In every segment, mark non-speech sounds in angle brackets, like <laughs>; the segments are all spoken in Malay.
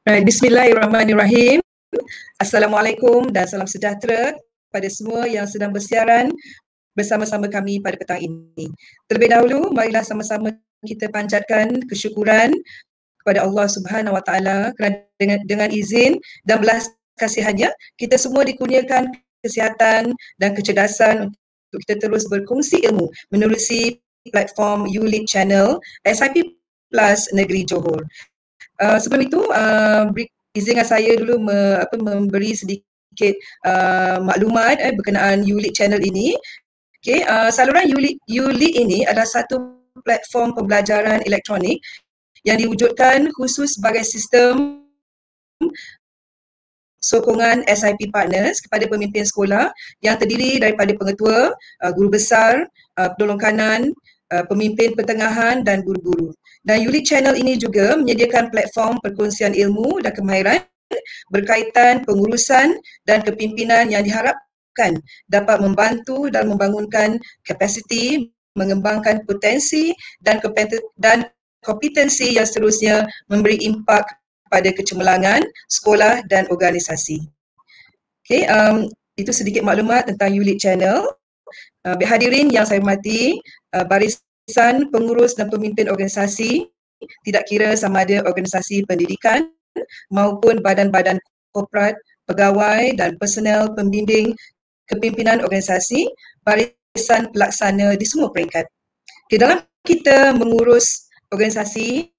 Baik, eh, bismillahirrahmanirrahim. Assalamualaikum dan salam sejahtera kepada semua yang sedang bersiaran bersama-sama kami pada petang ini. Terlebih dahulu, marilah sama-sama kita panjatkan kesyukuran kepada Allah Subhanahu Wa Taala kerana dengan, dengan izin dan belas kasihannya kita semua dikurniakan kesihatan dan kecerdasan untuk kita terus berkongsi ilmu menerusi platform ULIT channel SIP Plus Negeri Johor. Eh, sebelum itu uh, izinkan saya dulu me, apa, memberi sedikit uh, maklumat eh, berkenaan ULIT channel ini. Okay, uh, saluran ULIT, ULIT ini adalah satu platform pembelajaran elektronik yang diwujudkan khusus sebagai sistem sokongan SIP partners kepada pemimpin sekolah yang terdiri daripada pengetua, guru besar, penolong kanan, Uh, pemimpin pertengahan dan guru-guru. Dan Yuli Channel ini juga menyediakan platform perkongsian ilmu dan kemahiran berkaitan pengurusan dan kepimpinan yang diharapkan dapat membantu dan membangunkan kapasiti, mengembangkan potensi dan kompetensi yang seterusnya memberi impak pada kecemerlangan sekolah dan organisasi. Okay, um, itu sedikit maklumat tentang Yulit Channel. Uh, hadirin yang saya hormati, uh, barisan pengurus dan pemimpin organisasi tidak kira sama ada organisasi pendidikan maupun badan-badan korporat, pegawai dan personel pembimbing kepimpinan organisasi, barisan pelaksana di semua peringkat. Di dalam kita mengurus organisasi,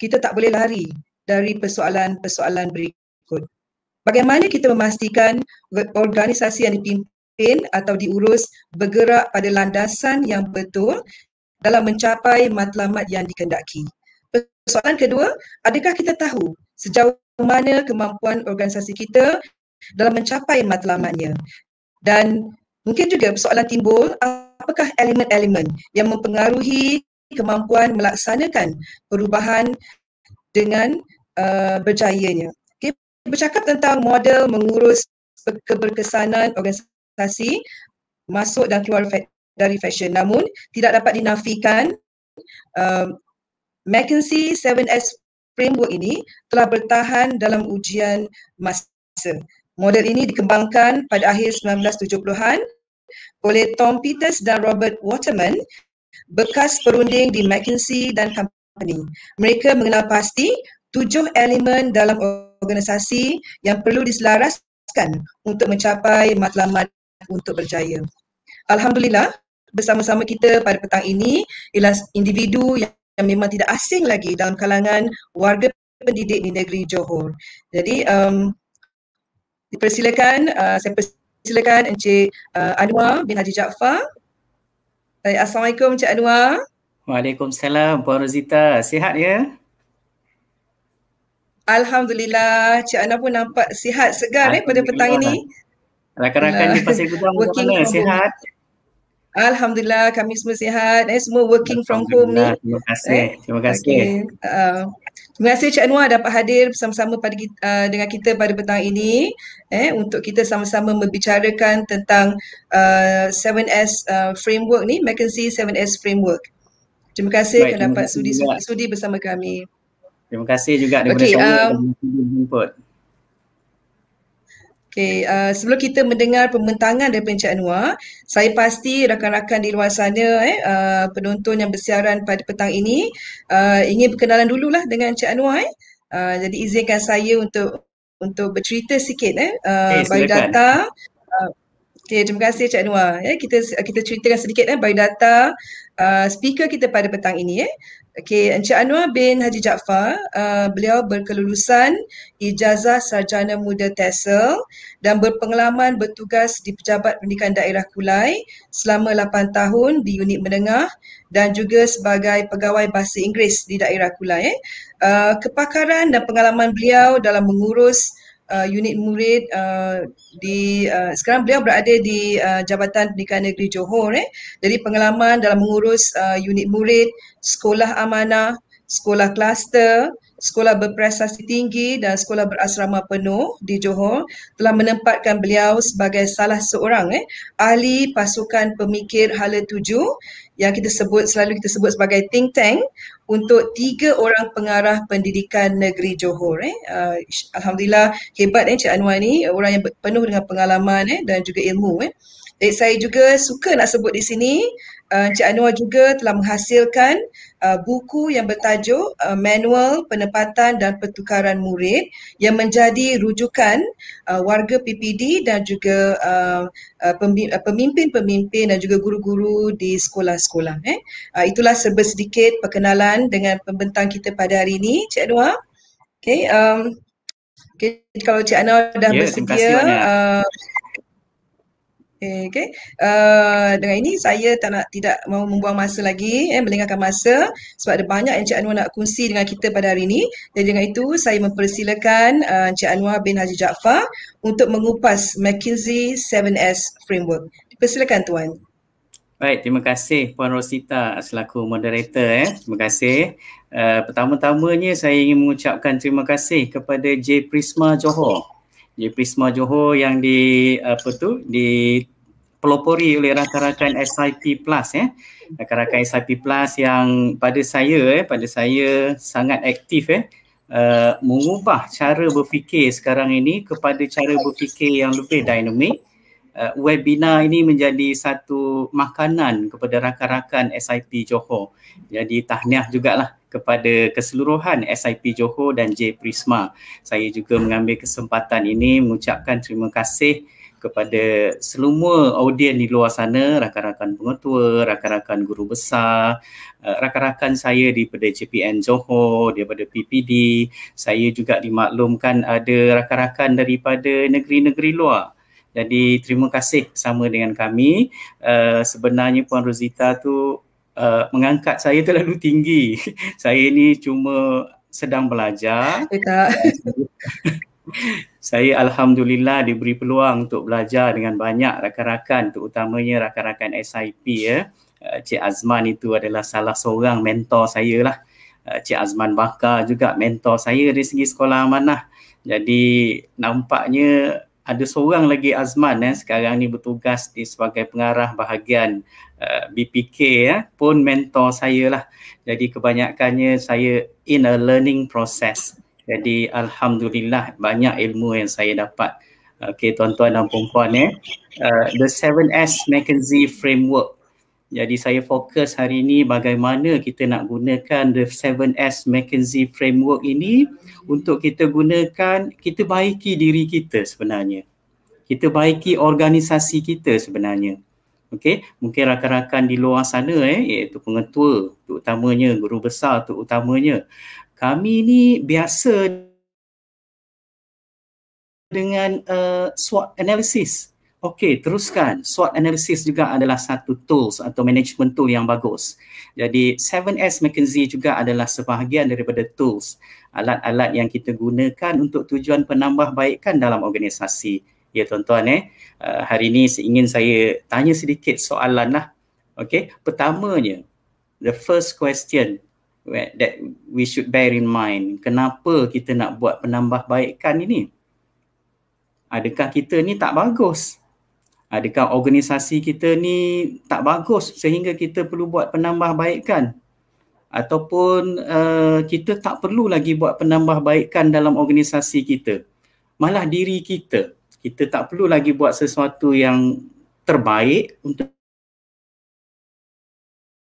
kita tak boleh lari dari persoalan-persoalan berikut. Bagaimana kita memastikan organisasi yang dipimpin dipimpin atau diurus bergerak pada landasan yang betul dalam mencapai matlamat yang dikendaki. Persoalan kedua, adakah kita tahu sejauh mana kemampuan organisasi kita dalam mencapai matlamatnya? Dan mungkin juga persoalan timbul, apakah elemen-elemen yang mempengaruhi kemampuan melaksanakan perubahan dengan uh, berjayanya? Okay. Bercakap tentang model mengurus keberkesanan organisasi transportasi masuk dan keluar dari fashion namun tidak dapat dinafikan um, McKinsey 7S framework ini telah bertahan dalam ujian masa. Model ini dikembangkan pada akhir 1970-an oleh Tom Peters dan Robert Waterman bekas perunding di McKinsey dan company. Mereka mengenal pasti tujuh elemen dalam organisasi yang perlu diselaraskan untuk mencapai matlamat untuk berjaya. Alhamdulillah, bersama-sama kita pada petang ini ialah individu yang memang tidak asing lagi dalam kalangan warga pendidik di negeri Johor. Jadi, um, dipersilakan, uh, saya persilakan Encik uh, Anwar bin Haji Jaafar. Assalamualaikum Encik Anwar. Waalaikumsalam Puan Rosita. Sihat ya? Alhamdulillah, Cik Ana pun nampak sihat segar eh pada petang ini. Rakan-rakan di Pasir Gudang Working mana? Sihat? Alhamdulillah kami semua sihat eh, Semua working from home ni Terima kasih eh, Terima kasih okay. uh, Terima kasih Cik Anwar dapat hadir bersama-sama pada kita, uh, dengan kita pada petang ini eh, Untuk kita sama-sama membicarakan tentang uh, 7S uh, Framework ni McKinsey 7S Framework Terima kasih kerana dapat sudi-sudi bersama kami Terima kasih juga kepada okay, semua um, Okay, uh, sebelum kita mendengar pembentangan daripada Encik Anwar, saya pasti rakan-rakan di luar sana, eh, uh, penonton yang bersiaran pada petang ini, uh, ingin berkenalan dululah dengan Encik Anwar. Eh. Uh, jadi izinkan saya untuk untuk bercerita sikit. Eh, uh, eh baru datang. Uh, okay, terima kasih Encik Anwar. Eh, kita kita ceritakan sedikit eh, baru data. Uh, speaker kita pada petang ini eh. Okey, Encik Anwar bin Haji Jaafar, uh, beliau berkelulusan ijazah sarjana muda TESEL dan berpengalaman bertugas di Pejabat Pendidikan Daerah Kulai selama 8 tahun di unit menengah dan juga sebagai pegawai bahasa Inggeris di daerah Kulai. Eh. Uh, kepakaran dan pengalaman beliau dalam mengurus uh, unit murid uh, di uh, sekarang beliau berada di uh, Jabatan Pendidikan Negeri Johor eh. Jadi pengalaman dalam mengurus uh, unit murid, sekolah amanah, sekolah kluster, sekolah berprestasi tinggi dan sekolah berasrama penuh di Johor telah menempatkan beliau sebagai salah seorang eh, ahli pasukan pemikir hala tuju yang kita sebut selalu kita sebut sebagai think tank untuk tiga orang pengarah pendidikan negeri Johor eh uh, alhamdulillah hebat eh Cik Anwar ni orang yang penuh dengan pengalaman eh dan juga ilmu eh jadi eh, saya juga suka nak sebut di sini uh, Cik Anwar juga telah menghasilkan uh, buku yang bertajuk uh, Manual Penempatan dan Pertukaran Murid yang menjadi rujukan uh, warga PPD dan juga uh, uh, uh, pemimpin-pemimpin dan juga guru-guru di sekolah-sekolah. Eh. Uh, itulah serba sedikit perkenalan dengan pembentang kita pada hari ini, Cik Dua. Okay, um, okay, kalau Cik Ana dah yeah, ya, bersedia, terima kasih banyak. Uh, Okay. Uh, eh, dengan ini saya tak nak tidak mahu membuang masa lagi eh, melengahkan masa sebab ada banyak yang Encik Anwar nak kongsi dengan kita pada hari ini dan dengan itu saya mempersilakan uh, Encik Anwar bin Haji Jaafar untuk mengupas McKinsey 7S Framework. Persilakan Tuan. Baik, terima kasih Puan Rosita selaku moderator. Eh. Terima kasih. Uh, pertama-tamanya saya ingin mengucapkan terima kasih kepada J Prisma Johor di Prisma Johor yang di apa tu di pelopori oleh rakan-rakan SIP Plus eh. Rakan-rakan SIP Plus yang pada saya eh pada saya sangat aktif eh Uh, mengubah cara berfikir sekarang ini kepada cara berfikir yang lebih dinamik uh, uh, webinar ini menjadi satu makanan kepada rakan-rakan SIP Johor. Jadi tahniah jugalah kepada keseluruhan SIP Johor dan J Prisma. Saya juga mengambil kesempatan ini mengucapkan terima kasih kepada semua audiens di luar sana, rakan-rakan pengetua, rakan-rakan guru besar, eh, rakan-rakan saya daripada JPN Johor, daripada PPD, saya juga dimaklumkan ada rakan-rakan daripada negeri-negeri luar. Jadi terima kasih sama dengan kami. Uh, sebenarnya Puan Rosita tu uh, mengangkat saya terlalu tinggi. <laughs> saya ni cuma sedang belajar. Eh, <laughs> saya alhamdulillah diberi peluang untuk belajar dengan banyak rakan-rakan terutamanya rakan-rakan SIP ya. Cik Azman itu adalah salah seorang mentor saya lah. Cik Azman Bakar juga mentor saya dari segi sekolah amanah. Jadi nampaknya ada seorang lagi Azman eh sekarang ni bertugas di sebagai pengarah bahagian uh, eh, BPK ya eh, pun mentor saya lah. Jadi kebanyakannya saya in a learning process. Jadi alhamdulillah banyak ilmu yang saya dapat. Okey tuan-tuan dan puan-puan eh uh, the 7S McKinsey framework jadi saya fokus hari ini bagaimana kita nak gunakan the 7S McKinsey framework ini untuk kita gunakan kita baiki diri kita sebenarnya. Kita baiki organisasi kita sebenarnya. Okey, mungkin rakan-rakan di luar sana eh iaitu pengetua, terutamanya guru besar terutamanya. Kami ni biasa dengan uh, eh, SWOT analysis Okey, teruskan. SWOT analysis juga adalah satu tools atau management tool yang bagus. Jadi 7S McKinsey juga adalah sebahagian daripada tools, alat-alat yang kita gunakan untuk tujuan penambahbaikan dalam organisasi. Ya tuan-tuan eh, eh hari ini seingin saya tanya sedikit soalan lah. Okey, pertamanya, the first question that we should bear in mind, kenapa kita nak buat penambahbaikan ini? Adakah kita ni tak bagus? adakah organisasi kita ni tak bagus sehingga kita perlu buat penambahbaikan ataupun uh, kita tak perlu lagi buat penambahbaikan dalam organisasi kita malah diri kita kita tak perlu lagi buat sesuatu yang terbaik untuk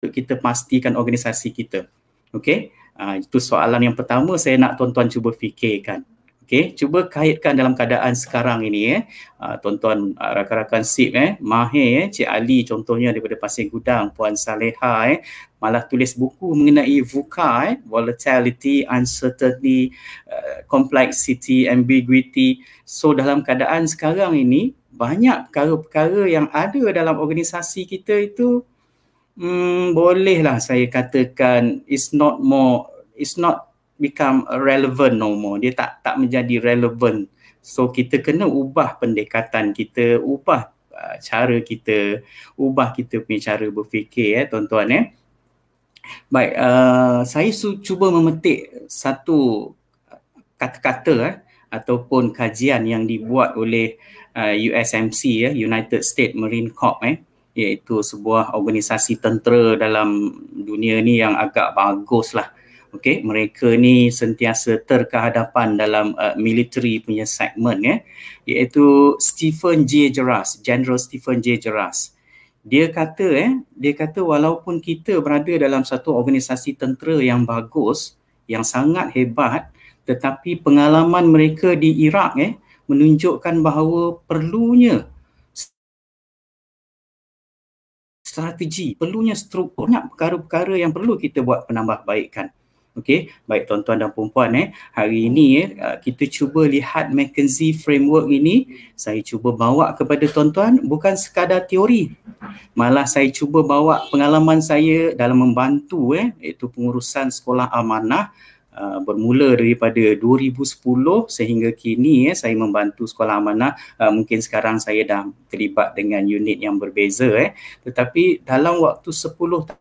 kita pastikan organisasi kita okey uh, itu soalan yang pertama saya nak tuan-tuan cuba fikirkan Okay, cuba kaitkan dalam keadaan sekarang ini eh. Uh, tuan-tuan uh, rakan-rakan SIP eh, Mahir eh, Cik Ali contohnya daripada Pasir Gudang, Puan Saleha eh, malah tulis buku mengenai VUCA eh, volatility, uncertainty, uh, complexity, ambiguity. So dalam keadaan sekarang ini banyak perkara-perkara yang ada dalam organisasi kita itu hmm, bolehlah saya katakan it's not more it's not become relevant no more. Dia tak tak menjadi relevant. So kita kena ubah pendekatan kita, ubah uh, cara kita, ubah kita punya cara berfikir ya eh, tuan-tuan Eh. Baik, uh, saya su- cuba memetik satu kata-kata eh, ataupun kajian yang dibuat oleh uh, USMC ya, eh, United States Marine Corps eh iaitu sebuah organisasi tentera dalam dunia ni yang agak bagus lah okey mereka ni sentiasa terkehadapan dalam uh, military punya segmen ya eh, iaitu Stephen J Geras General Stephen J Geras dia kata eh dia kata walaupun kita berada dalam satu organisasi tentera yang bagus yang sangat hebat tetapi pengalaman mereka di Iraq eh menunjukkan bahawa perlunya strategi, perlunya struktur, banyak perkara-perkara yang perlu kita buat penambahbaikan. Okey, baik tuan-tuan dan puan-puan eh, hari ini eh, uh, kita cuba lihat McKinsey framework ini. Saya cuba bawa kepada tuan-tuan bukan sekadar teori. Malah saya cuba bawa pengalaman saya dalam membantu eh, iaitu pengurusan sekolah amanah Uh, bermula daripada 2010 sehingga kini ya, saya membantu sekolah amanah uh, mungkin sekarang saya dah terlibat dengan unit yang berbeza eh. tetapi dalam waktu 10 tahun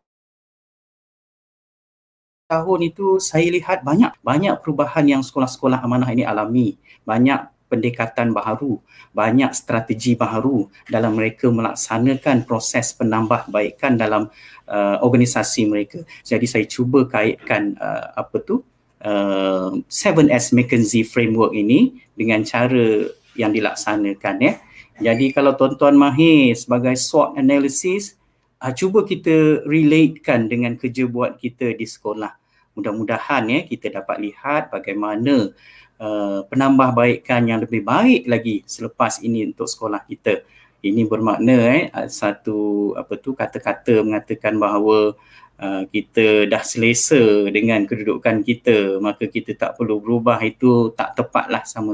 tahun itu saya lihat banyak banyak perubahan yang sekolah-sekolah amanah ini alami banyak pendekatan baru banyak strategi baru dalam mereka melaksanakan proses penambahbaikan dalam uh, organisasi mereka jadi saya cuba kaitkan uh, apa tu uh, 7S McKinsey framework ini dengan cara yang dilaksanakan ya jadi kalau tuan-tuan mahir sebagai SWOT analysis Ha, cuba kita relatekan dengan kerja buat kita di sekolah mudah-mudahan ya kita dapat lihat bagaimana uh, eh, penambahbaikan yang lebih baik lagi selepas ini untuk sekolah kita. Ini bermakna eh satu apa tu kata-kata mengatakan bahawa uh, kita dah selesa dengan kedudukan kita maka kita tak perlu berubah itu tak tepatlah sama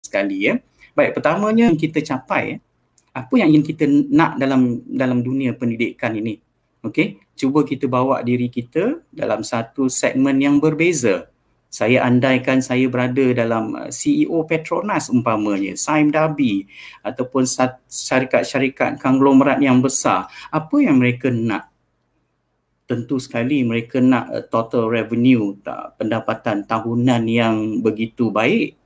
sekali ya. Baik pertamanya yang kita capai eh, apa yang ingin kita nak dalam dalam dunia pendidikan ini Okey, cuba kita bawa diri kita dalam satu segmen yang berbeza. Saya andaikan saya berada dalam uh, CEO Petronas umpamanya, Saim Dabi ataupun syarikat-syarikat konglomerat yang besar. Apa yang mereka nak? Tentu sekali mereka nak uh, total revenue, tak, pendapatan tahunan yang begitu baik.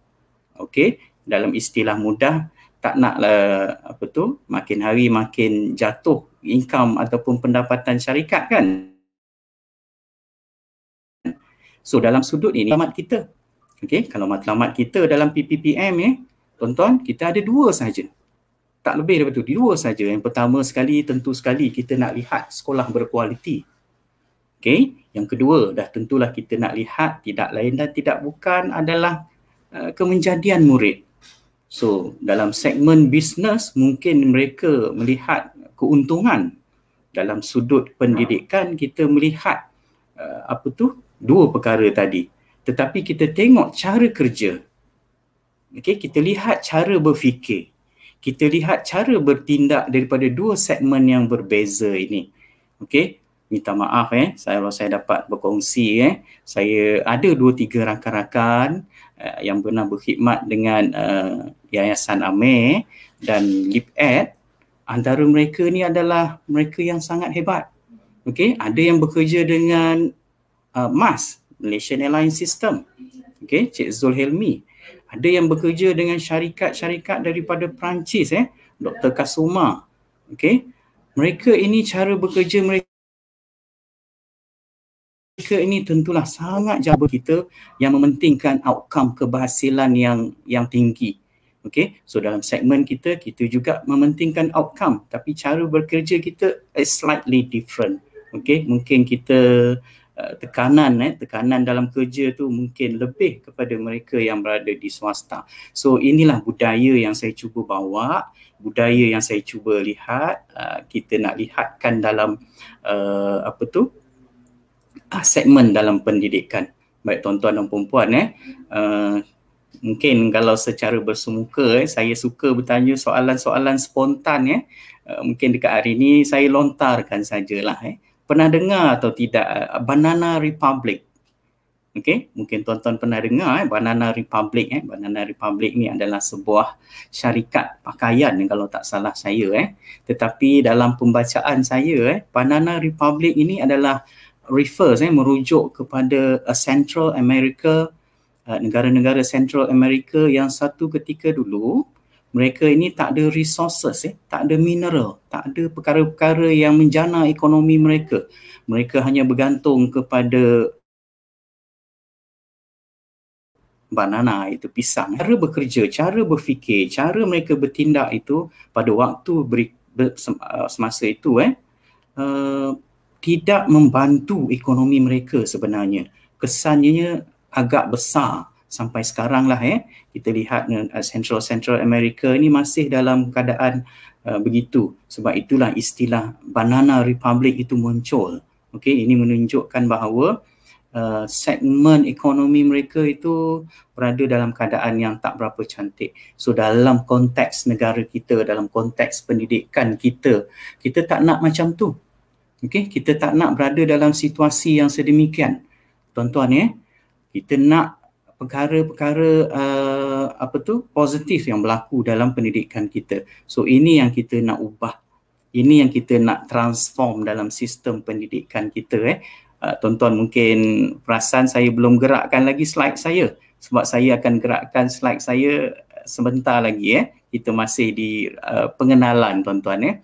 Okey, dalam istilah mudah tak naklah uh, apa tu makin hari makin jatuh income ataupun pendapatan syarikat kan. So dalam sudut ini matlamat kita. Okey, kalau matlamat kita dalam PPPM ya, eh, tuan-tuan, kita ada dua saja. Tak lebih daripada itu, dua saja. Yang pertama sekali tentu sekali kita nak lihat sekolah berkualiti. Okey, yang kedua dah tentulah kita nak lihat tidak lain dan tidak bukan adalah uh, kemenjadian murid. So dalam segmen bisnes mungkin mereka melihat keuntungan dalam sudut pendidikan kita melihat uh, apa tu dua perkara tadi tetapi kita tengok cara kerja okey kita lihat cara berfikir kita lihat cara bertindak daripada dua segmen yang berbeza ini okey minta maaf eh saya kalau saya dapat berkongsi eh saya ada dua tiga rakan-rakan uh, yang pernah berkhidmat dengan uh, yayasan AME dan LipEd antara mereka ni adalah mereka yang sangat hebat. Okey, ada yang bekerja dengan uh, MAS, Malaysian Airlines System. Okey, Cik Zul Helmi. Ada yang bekerja dengan syarikat-syarikat daripada Perancis eh, Dr. Kasuma. Okey. Mereka ini cara bekerja mereka mereka ini tentulah sangat jabat kita yang mementingkan outcome keberhasilan yang yang tinggi. Okay, so dalam segmen kita, kita juga mementingkan outcome tapi cara bekerja kita is slightly different. Okay, mungkin kita uh, tekanan eh tekanan dalam kerja tu mungkin lebih kepada mereka yang berada di swasta. So inilah budaya yang saya cuba bawa, budaya yang saya cuba lihat, uh, kita nak lihatkan dalam uh, apa tu? Uh, segmen dalam pendidikan. Baik tuan-tuan dan puan eh. Uh, mungkin kalau secara bersemuka eh, saya suka bertanya soalan-soalan spontan ya. Eh. Uh, mungkin dekat hari ini saya lontarkan sajalah eh. Pernah dengar atau tidak uh, Banana Republic? Okey, mungkin tuan-tuan pernah dengar eh, Banana Republic eh. Banana Republic ni adalah sebuah syarikat pakaian kalau tak salah saya eh. Tetapi dalam pembacaan saya eh, Banana Republic ini adalah refers eh merujuk kepada a eh, Central America Uh, negara-negara Central America yang satu ketika dulu mereka ini tak ada resources eh tak ada mineral tak ada perkara-perkara yang menjana ekonomi mereka mereka hanya bergantung kepada banana itu pisang cara bekerja cara berfikir cara mereka bertindak itu pada waktu beri, ber, uh, semasa itu eh uh, tidak membantu ekonomi mereka sebenarnya kesannya agak besar sampai sekarang lah eh kita lihat eh, Central Central America ni masih dalam keadaan uh, begitu sebab itulah istilah banana republic itu muncul okey ini menunjukkan bahawa uh, segmen ekonomi mereka itu berada dalam keadaan yang tak berapa cantik so dalam konteks negara kita dalam konteks pendidikan kita kita tak nak macam tu okey kita tak nak berada dalam situasi yang sedemikian tuan-tuan eh ya? kita nak perkara-perkara uh, apa tu positif yang berlaku dalam pendidikan kita. So ini yang kita nak ubah. Ini yang kita nak transform dalam sistem pendidikan kita eh. Uh, tuan-tuan mungkin perasan saya belum gerakkan lagi slide saya sebab saya akan gerakkan slide saya sebentar lagi eh. Kita masih di uh, pengenalan tuan-tuan eh.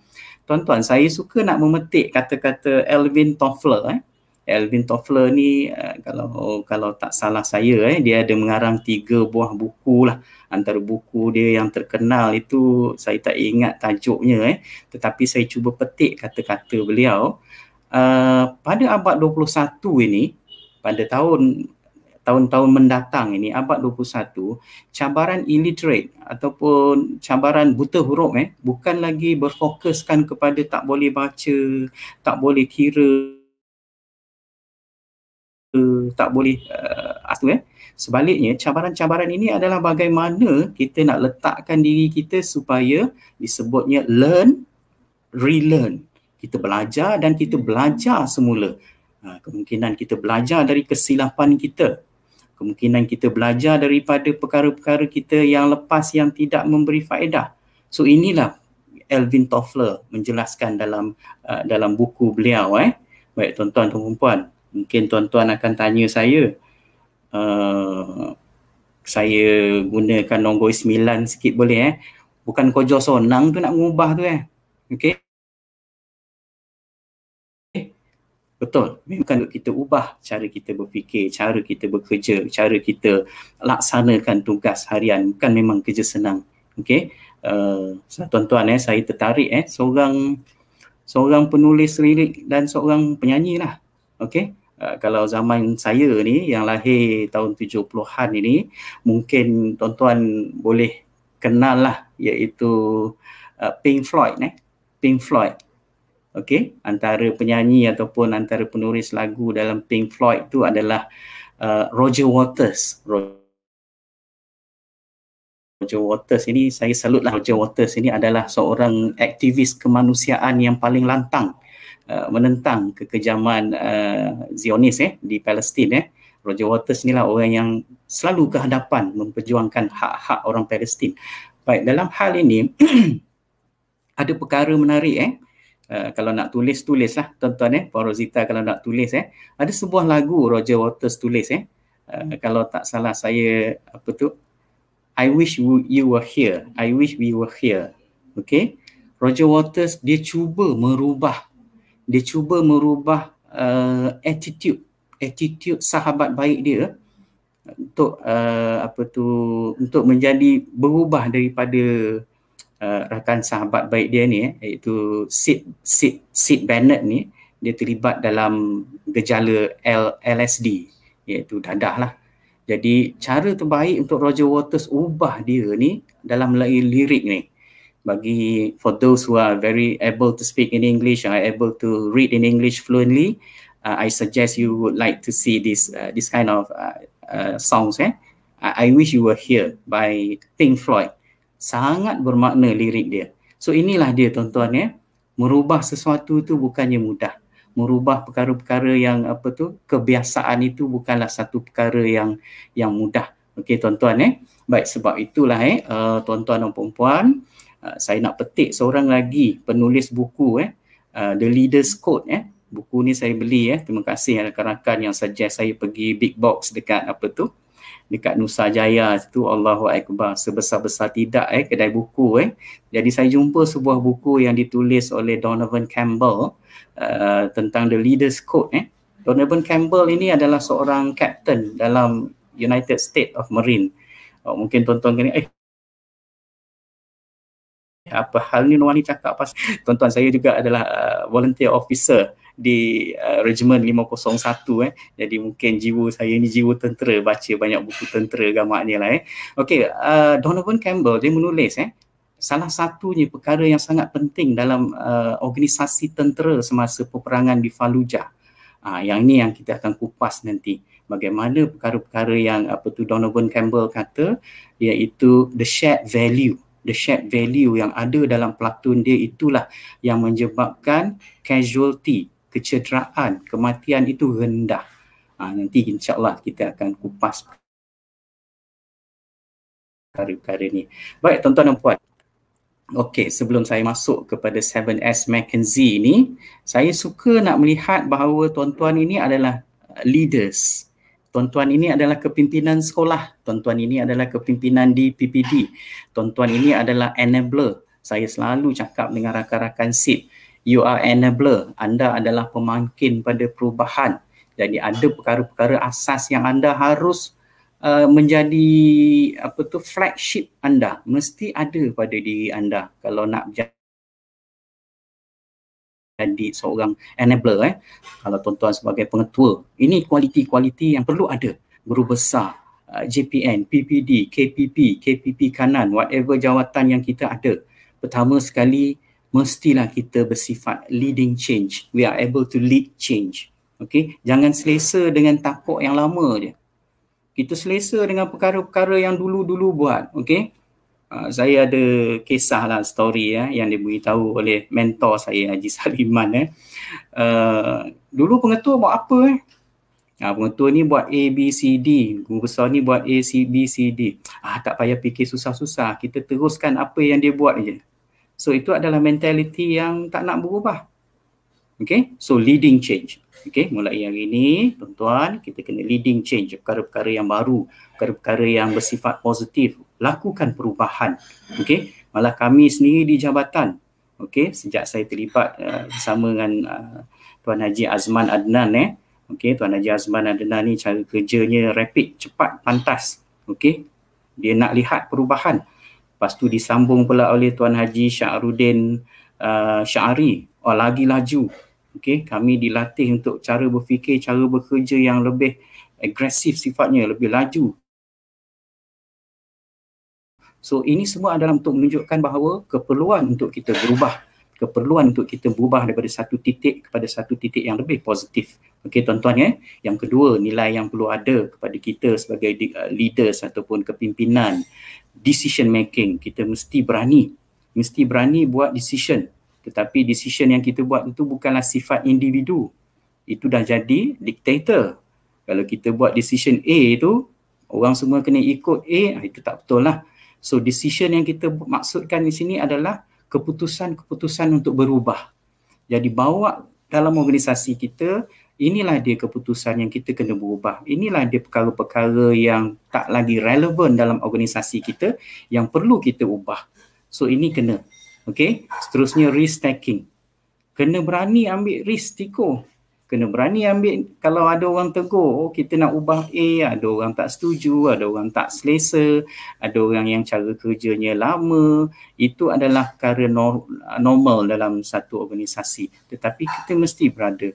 Tuan-tuan saya suka nak memetik kata-kata Elvin Toffler eh. Alvin Toffler ni eh, kalau kalau tak salah saya eh dia ada mengarang tiga buah buku lah antara buku dia yang terkenal itu saya tak ingat tajuknya eh tetapi saya cuba petik kata-kata beliau uh, pada abad 21 ini pada tahun tahun-tahun mendatang ini abad 21 cabaran illiterate ataupun cabaran buta huruf eh bukan lagi berfokuskan kepada tak boleh baca tak boleh kira Hmm, tak boleh uh, tu, eh. sebaliknya cabaran-cabaran ini adalah bagaimana kita nak letakkan diri kita supaya disebutnya learn relearn kita belajar dan kita hmm. belajar semula ha, kemungkinan kita belajar dari kesilapan kita kemungkinan kita belajar daripada perkara-perkara kita yang lepas yang tidak memberi faedah so inilah Elvin Toffler menjelaskan dalam uh, dalam buku beliau eh baik tuan-tuan dan puan-puan mungkin tuan-tuan akan tanya saya uh, saya gunakan nombor 9 sikit boleh eh bukan kojo sonang tu nak mengubah tu eh okay Betul, bukan untuk kita ubah cara kita berfikir, cara kita bekerja, cara kita laksanakan tugas harian. Bukan memang kerja senang. Okay. Uh, eh, tuan-tuan, eh, saya tertarik eh, seorang seorang penulis lirik dan seorang penyanyi lah. Okay. Ah, kalau zaman saya ni yang lahir tahun 70-an ini mungkin tuan-tuan boleh kenal lah iaitu uh, Pink Floyd eh Pink Floyd okey antara penyanyi ataupun antara penulis lagu dalam Pink Floyd tu adalah uh, Roger Waters Roger Waters ini saya salutlah Roger Waters ini adalah seorang aktivis kemanusiaan yang paling lantang Uh, menentang kekejaman uh, Zionis eh di Palestin eh Roger Waters ni lah orang yang selalu ke hadapan memperjuangkan hak-hak orang Palestin. Baik dalam hal ini <clears throat> ada perkara menarik eh uh, kalau nak tulis tulislah tuan-tuan eh Puan Rosita kalau nak tulis eh ada sebuah lagu Roger Waters tulis eh uh, hmm. kalau tak salah saya apa tu I wish you were here. I wish we were here. Okay. Roger Waters dia cuba merubah dia cuba merubah uh, attitude attitude sahabat baik dia untuk uh, apa tu untuk menjadi berubah daripada uh, rakan sahabat baik dia ni eh, iaitu Sid Sid Sid Bennett ni dia terlibat dalam gejala L, LSD iaitu dadah lah jadi cara terbaik untuk Roger Waters ubah dia ni dalam lirik ni bagi for those who are very able to speak in English are able to read in English fluently, uh, I suggest you would like to see this uh, this kind of uh, uh, songs. Eh, I-, I wish you were here by Pink Floyd. Sangat bermakna lirik dia. So inilah dia tuan-tuan ya. Merubah sesuatu tu bukannya mudah. Merubah perkara-perkara yang apa tu kebiasaan itu bukanlah satu perkara yang yang mudah. Okey tuan-tuan ya. Baik sebab itulah eh uh, tuan-tuan dan puan-puan. Ah, saya nak petik seorang lagi penulis buku eh uh, The Leader's Code eh buku ni saya beli eh terima kasih rakan-rakan yang suggest saya pergi big box dekat apa tu dekat Nusa Jaya tu Allahu Akbar sebesar-besar tidak eh kedai buku eh jadi saya jumpa sebuah buku yang ditulis oleh Donovan Campbell uh, tentang The Leader's Code eh Donovan Campbell ini adalah seorang captain dalam United States of Marine. Oh, mungkin tuan-tuan kena, eh apa hal ni Noah ni cakap pasal tuan-tuan saya juga adalah uh, volunteer officer di uh, regimen 501 eh jadi mungkin jiwa saya ni jiwa tentera baca banyak buku tentera gamaknya lah eh okey uh, Donovan Campbell dia menulis eh salah satunya perkara yang sangat penting dalam uh, organisasi tentera semasa peperangan di Fallujah uh, yang ni yang kita akan kupas nanti bagaimana perkara-perkara yang apa tu Donovan Campbell kata iaitu the shared value the shared value yang ada dalam platoon dia itulah yang menyebabkan casualty, kecederaan, kematian itu rendah. Ha, nanti insyaAllah kita akan kupas perkara-perkara ni. Baik, tuan-tuan dan puan. Okey, sebelum saya masuk kepada 7S McKenzie ini, saya suka nak melihat bahawa tuan-tuan ini adalah leaders. Tuan-tuan ini adalah kepimpinan sekolah. Tuan-tuan ini adalah kepimpinan di PPD. Tuan-tuan ini adalah enabler. Saya selalu cakap dengan rakan-rakan SIP. You are enabler. Anda adalah pemangkin pada perubahan. Jadi ada perkara-perkara asas yang anda harus uh, menjadi apa tu flagship anda. Mesti ada pada diri anda kalau nak berjaya jadi seorang enabler eh kalau tuan-tuan sebagai pengetua ini kualiti-kualiti yang perlu ada guru besar uh, JPN, PPD, KPP, KPP kanan whatever jawatan yang kita ada pertama sekali mestilah kita bersifat leading change we are able to lead change okay? jangan selesa dengan takut yang lama je kita selesa dengan perkara-perkara yang dulu-dulu buat okay? Ah, saya ada kisah lah story ya eh, yang diberitahu oleh mentor saya Haji Saliman eh. Uh, dulu pengetua buat apa eh? Ha, pengetua ni buat A, B, C, D. Guru besar ni buat A, C, B, C, D. Ah, tak payah fikir susah-susah. Kita teruskan apa yang dia buat je. So itu adalah mentaliti yang tak nak berubah. Okay, so leading change. Okay, mulai hari ini, tuan-tuan, kita kena leading change. Perkara-perkara yang baru, perkara-perkara yang bersifat positif, lakukan perubahan. Okey, malah kami sendiri di jabatan. Okey, sejak saya terlibat uh, bersama dengan uh, Tuan Haji Azman Adnan eh. Okey, Tuan Haji Azman Adnan ni cara kerjanya rapid, cepat, pantas. Okey. Dia nak lihat perubahan. Lepas tu disambung pula oleh Tuan Haji Syahrudin uh, Syari. Oh, lagi laju. Okey, kami dilatih untuk cara berfikir, cara bekerja yang lebih agresif sifatnya, lebih laju, So ini semua adalah untuk menunjukkan bahawa keperluan untuk kita berubah, keperluan untuk kita berubah daripada satu titik kepada satu titik yang lebih positif. Okey tuan-tuan ya. Yang kedua, nilai yang perlu ada kepada kita sebagai uh, leaders ataupun kepimpinan, decision making, kita mesti berani, mesti berani buat decision. Tetapi decision yang kita buat itu bukanlah sifat individu. Itu dah jadi dictator. Kalau kita buat decision A itu, orang semua kena ikut A, ah, itu tak betul lah. So decision yang kita maksudkan di sini adalah keputusan-keputusan untuk berubah. Jadi bawa dalam organisasi kita, inilah dia keputusan yang kita kena berubah. Inilah dia perkara-perkara yang tak lagi relevan dalam organisasi kita yang perlu kita ubah. So ini kena. Okay, seterusnya risk taking. Kena berani ambil risk tiko kena berani ambil kalau ada orang tegur oh, kita nak ubah A ada orang tak setuju ada orang tak selesa ada orang yang cara kerjanya lama itu adalah perkara normal dalam satu organisasi tetapi kita mesti berada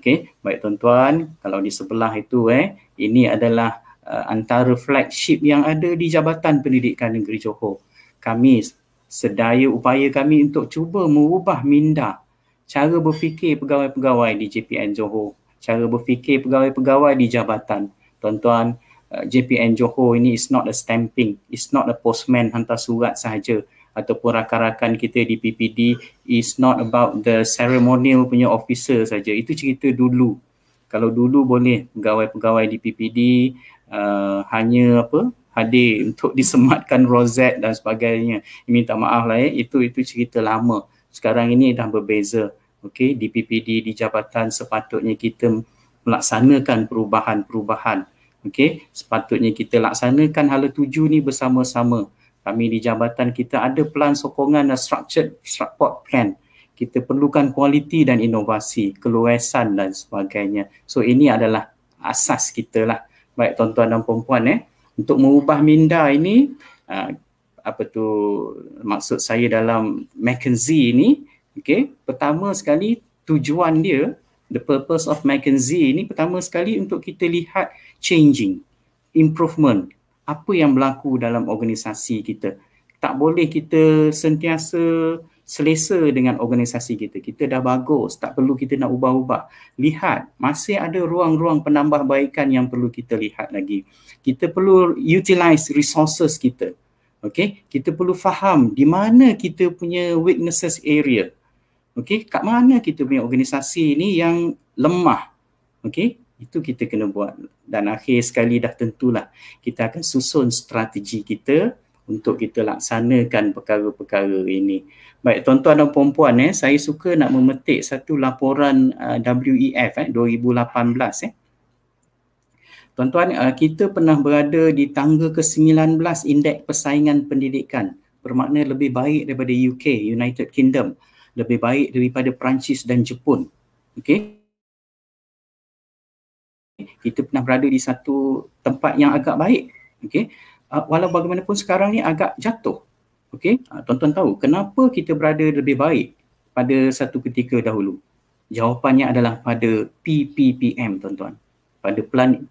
okey baik tuan-tuan kalau di sebelah itu eh ini adalah uh, antara flagship yang ada di Jabatan Pendidikan Negeri Johor kami sedaya upaya kami untuk cuba mengubah minda uh, cara berfikir pegawai-pegawai di JPN Johor, cara berfikir pegawai-pegawai di jabatan. Tuan-tuan, eh, JPN Johor ini is not a stamping, is not a postman hantar surat sahaja ataupun rakan-rakan kita di PPD is not about the ceremonial punya officer saja. Itu cerita dulu. Kalau dulu boleh pegawai-pegawai di PPD uh, eh, hanya apa? hadir <laughs> untuk disematkan rozet dan sebagainya. Minta maaf lah ya, itu itu cerita lama. Sekarang ini dah berbeza okey di PPD di jabatan sepatutnya kita melaksanakan perubahan-perubahan okey sepatutnya kita laksanakan hala tuju ni bersama-sama kami di jabatan kita ada pelan sokongan dan structured support plan kita perlukan kualiti dan inovasi, keluasan dan sebagainya. So ini adalah asas kita lah. Baik tuan-tuan dan puan-puan eh. Untuk mengubah minda ini, ah, apa tu maksud saya dalam McKinsey ini, Okay, pertama sekali tujuan dia, the purpose of McKinsey ini pertama sekali untuk kita lihat changing, improvement, apa yang berlaku dalam organisasi kita. Tak boleh kita sentiasa selesa dengan organisasi kita. Kita dah bagus, tak perlu kita nak ubah-ubah. Lihat, masih ada ruang-ruang penambahbaikan yang perlu kita lihat lagi. Kita perlu utilize resources kita. Okay, kita perlu faham di mana kita punya weaknesses area. Okey, kat mana kita punya organisasi ni yang lemah? Okey, itu kita kena buat dan akhir sekali dah tentulah kita akan susun strategi kita untuk kita laksanakan perkara-perkara ini. Baik tuan-tuan dan puan-puan eh, saya suka nak memetik satu laporan uh, WEF eh 2018 eh. Tuan-tuan uh, kita pernah berada di tangga ke-19 indeks persaingan pendidikan bermakna lebih baik daripada UK United Kingdom lebih baik daripada Perancis dan Jepun. Okey. Kita pernah berada di satu tempat yang agak baik. Okey. Uh, walau bagaimanapun sekarang ni agak jatuh. Okey. Uh, ah, tuan tahu kenapa kita berada lebih baik pada satu ketika dahulu? Jawapannya adalah pada PPPM tuan-tuan. Pada pelan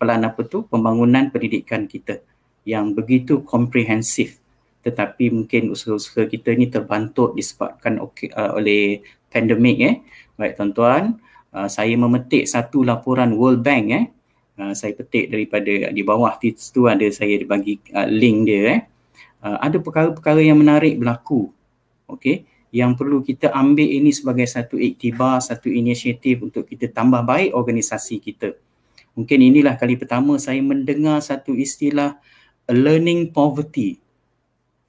pelan apa tu pembangunan pendidikan kita yang begitu komprehensif tetapi mungkin usaha-usaha kita ni terbantut disebabkan okay, uh, oleh pandemik eh. Baik tuan-tuan, uh, saya memetik satu laporan World Bank eh. Uh, saya petik daripada uh, di bawah tu ada saya bagi uh, link dia eh. Uh, ada perkara-perkara yang menarik berlaku. Okey, yang perlu kita ambil ini sebagai satu iktibar, satu inisiatif untuk kita tambah baik organisasi kita. Mungkin inilah kali pertama saya mendengar satu istilah learning poverty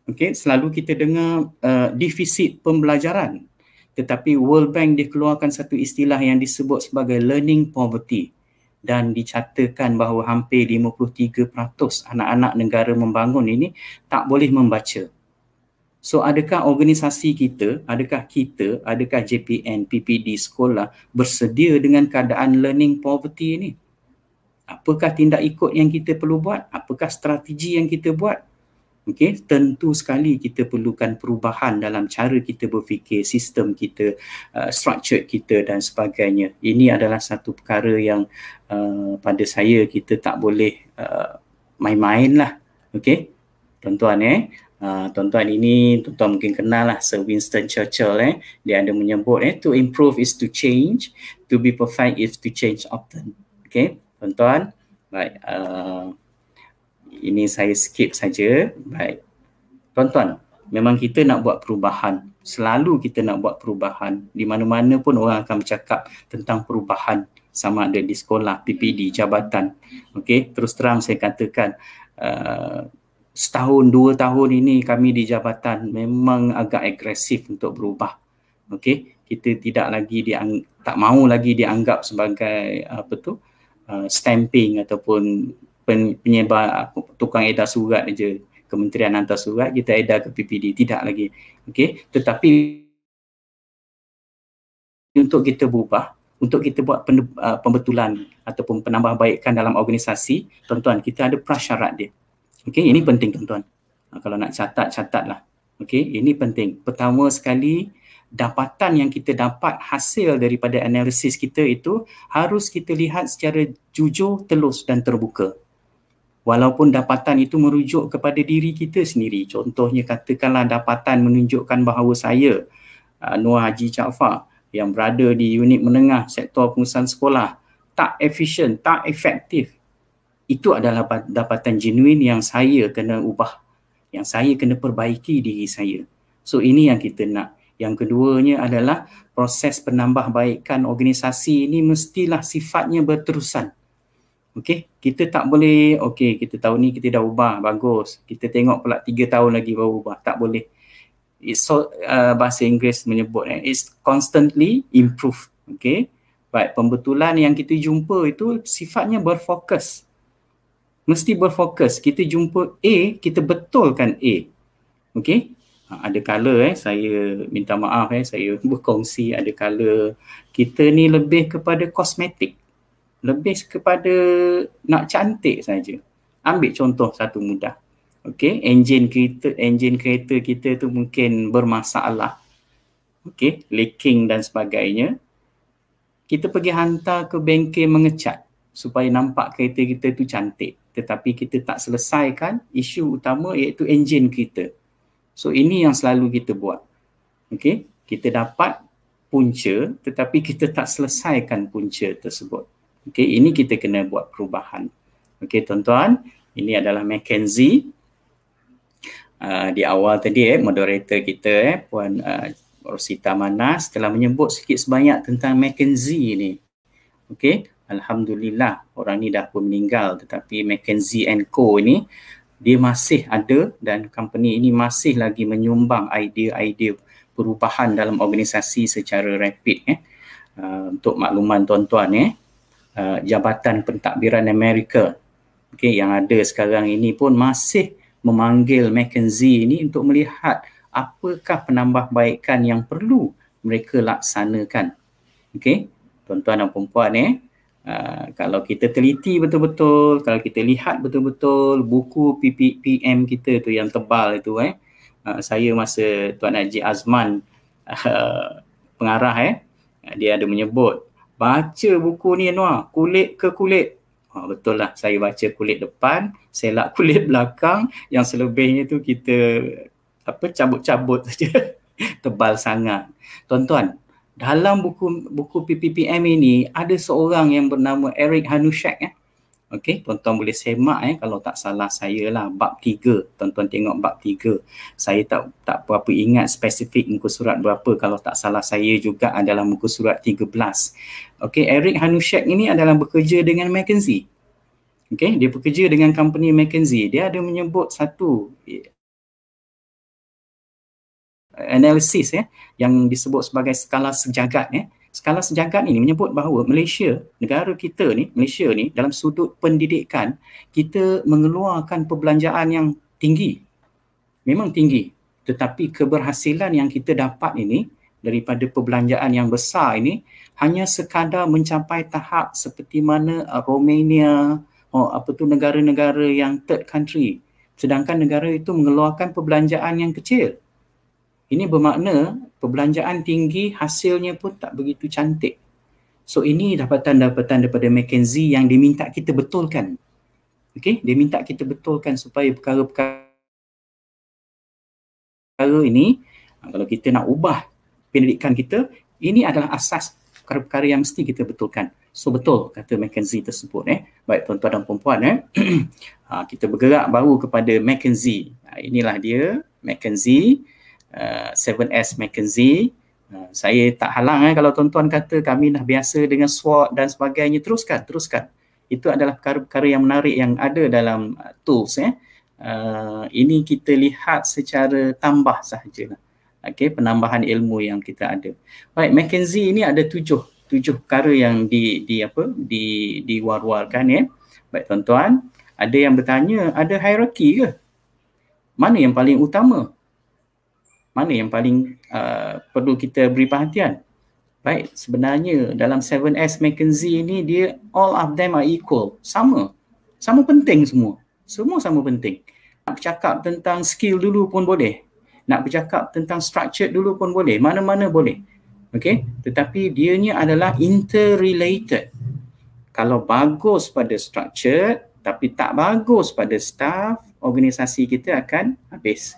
okay, selalu kita dengar uh, defisit pembelajaran tetapi World Bank dikeluarkan satu istilah yang disebut sebagai learning poverty dan dicatakan bahawa hampir 53% anak-anak negara membangun ini tak boleh membaca. So adakah organisasi kita, adakah kita, adakah JPN, PPD, sekolah bersedia dengan keadaan learning poverty ini? Apakah tindak ikut yang kita perlu buat? Apakah strategi yang kita buat? Okey, tentu sekali kita perlukan perubahan dalam cara kita berfikir, sistem kita, uh, structure kita dan sebagainya. Ini adalah satu perkara yang uh, pada saya kita tak boleh uh, main-main lah. Okey, tuan-tuan eh. Uh, tuan-tuan ini tuan-tuan mungkin kenal lah Sir Winston Churchill eh dia ada menyebut eh to improve is to change to be perfect is to change often okay tuan-tuan baik uh, ini saya skip saja. Baik. Tuan-tuan, memang kita nak buat perubahan. Selalu kita nak buat perubahan. Di mana-mana pun orang akan bercakap tentang perubahan sama ada di sekolah, PPD, jabatan. Okey, terus terang saya katakan uh, setahun, dua tahun ini kami di jabatan memang agak agresif untuk berubah. Okey, kita tidak lagi dianggap tak mau lagi dianggap sebagai apa tu uh, stamping ataupun pen, penyebar tukang edar surat je kementerian hantar surat kita edar ke PPD tidak lagi okey tetapi untuk kita berubah untuk kita buat pen, uh, pembetulan ataupun penambahbaikan dalam organisasi tuan-tuan kita ada prasyarat dia okey ini penting tuan-tuan uh, kalau nak catat catatlah okey ini penting pertama sekali dapatan yang kita dapat hasil daripada analisis kita itu harus kita lihat secara jujur, telus dan terbuka walaupun dapatan itu merujuk kepada diri kita sendiri contohnya katakanlah dapatan menunjukkan bahawa saya Noah Haji Jaafar yang berada di unit menengah sektor pengurusan sekolah tak efisien tak efektif itu adalah dapatan genuine yang saya kena ubah yang saya kena perbaiki diri saya so ini yang kita nak yang keduanya adalah proses penambahbaikan organisasi ini mestilah sifatnya berterusan Okey, kita tak boleh okey, kita tahu ni kita dah ubah, bagus. Kita tengok pula tiga tahun lagi baru ubah. Tak boleh. It's so, uh, bahasa Inggeris menyebut eh it's constantly improve. Okey. Baik, pembetulan yang kita jumpa itu sifatnya berfokus. Mesti berfokus. Kita jumpa A, kita betulkan A. Okey. Ha, ada kala eh saya minta maaf eh saya <laughs> berkongsi ada kala kita ni lebih kepada kosmetik lebih kepada nak cantik saja. Ambil contoh satu mudah. Okey, enjin kereta enjin kereta kita tu mungkin bermasalah. Okey, leaking dan sebagainya. Kita pergi hantar ke bengkel mengecat supaya nampak kereta kita tu cantik. Tetapi kita tak selesaikan isu utama iaitu enjin kita. So ini yang selalu kita buat. Okey, kita dapat punca tetapi kita tak selesaikan punca tersebut. Okey, ini kita kena buat perubahan. Okey, tuan-tuan, ini adalah Mackenzie. Uh, di awal tadi eh moderator kita eh puan uh, Rosita Manas telah menyebut sikit sebanyak tentang Mackenzie ni. Okey, alhamdulillah orang ni dah pun meninggal tetapi Mackenzie Co ni dia masih ada dan company ini masih lagi menyumbang idea-idea perubahan dalam organisasi secara rapid eh. Uh, untuk makluman tuan-tuan eh Uh, Jabatan Pentadbiran Amerika okay, yang ada sekarang ini pun masih memanggil McKenzie ini untuk melihat apakah penambahbaikan yang perlu mereka laksanakan. Okay? Tuan-tuan dan perempuan, eh, uh, kalau kita teliti betul-betul, kalau kita lihat betul-betul buku PPPM kita tu yang tebal itu, eh, uh, saya masa Tuan Haji Azman <laughs> uh, pengarah, eh, dia ada menyebut baca buku ni Noah, kulit ke kulit? Ha, betul lah, saya baca kulit depan, selak <laughs> kulit belakang, yang selebihnya tu kita apa cabut-cabut <laughs> saja. Tebal sangat. Tuan-tuan, dalam buku buku PPPM ini ada seorang yang bernama Eric Hanushek eh? Ya? Okey, tuan-tuan boleh semak eh kalau tak salah saya lah bab tiga, Tuan-tuan tengok bab tiga. Saya tak tak berapa ingat spesifik muka surat berapa kalau tak salah saya juga adalah muka surat belas. Okey, Eric Hanushek ini adalah bekerja dengan McKinsey. Okey, dia bekerja dengan company McKinsey. Dia ada menyebut satu eh, analisis ya eh, yang disebut sebagai skala sejagat ya. Eh skala sejagat ini menyebut bahawa Malaysia, negara kita ni, Malaysia ni dalam sudut pendidikan, kita mengeluarkan perbelanjaan yang tinggi. Memang tinggi. Tetapi keberhasilan yang kita dapat ini daripada perbelanjaan yang besar ini hanya sekadar mencapai tahap seperti mana uh, Romania, oh, apa tu negara-negara yang third country. Sedangkan negara itu mengeluarkan perbelanjaan yang kecil. Ini bermakna perbelanjaan tinggi hasilnya pun tak begitu cantik. So ini dapatan-dapatan daripada McKenzie yang diminta kita betulkan. Okey, dia minta kita betulkan supaya perkara-perkara ini ah, kalau kita nak ubah pendidikan kita, ini adalah asas perkara-perkara yang mesti kita betulkan. So betul kata McKenzie tersebut eh. Baik tuan-tuan dan puan-puan eh. ha, <clears throat> kita bergerak baru kepada McKenzie. Ha, inilah dia McKenzie uh, 7S McKenzie. Uh, ah, saya tak halang eh, kalau tuan-tuan kata kami dah biasa dengan SWOT dan sebagainya. Teruskan, teruskan. Itu adalah perkara-perkara yang menarik yang ada dalam uh, tools. Eh. Uh, ini kita lihat secara tambah sahaja. Okay, penambahan ilmu yang kita ada. Baik, McKenzie ini ada tujuh tujuh perkara yang di di apa di diwar-warkan ya. Eh. Baik tuan-tuan, ada yang bertanya, ada hierarki ke? Mana yang paling utama? mana yang paling uh, perlu kita beri perhatian baik sebenarnya dalam 7S McKenzie ni dia all of them are equal sama sama penting semua semua sama penting nak bercakap tentang skill dulu pun boleh nak bercakap tentang structure dulu pun boleh mana-mana boleh okay. tetapi dia ni adalah interrelated kalau bagus pada structure tapi tak bagus pada staff organisasi kita akan habis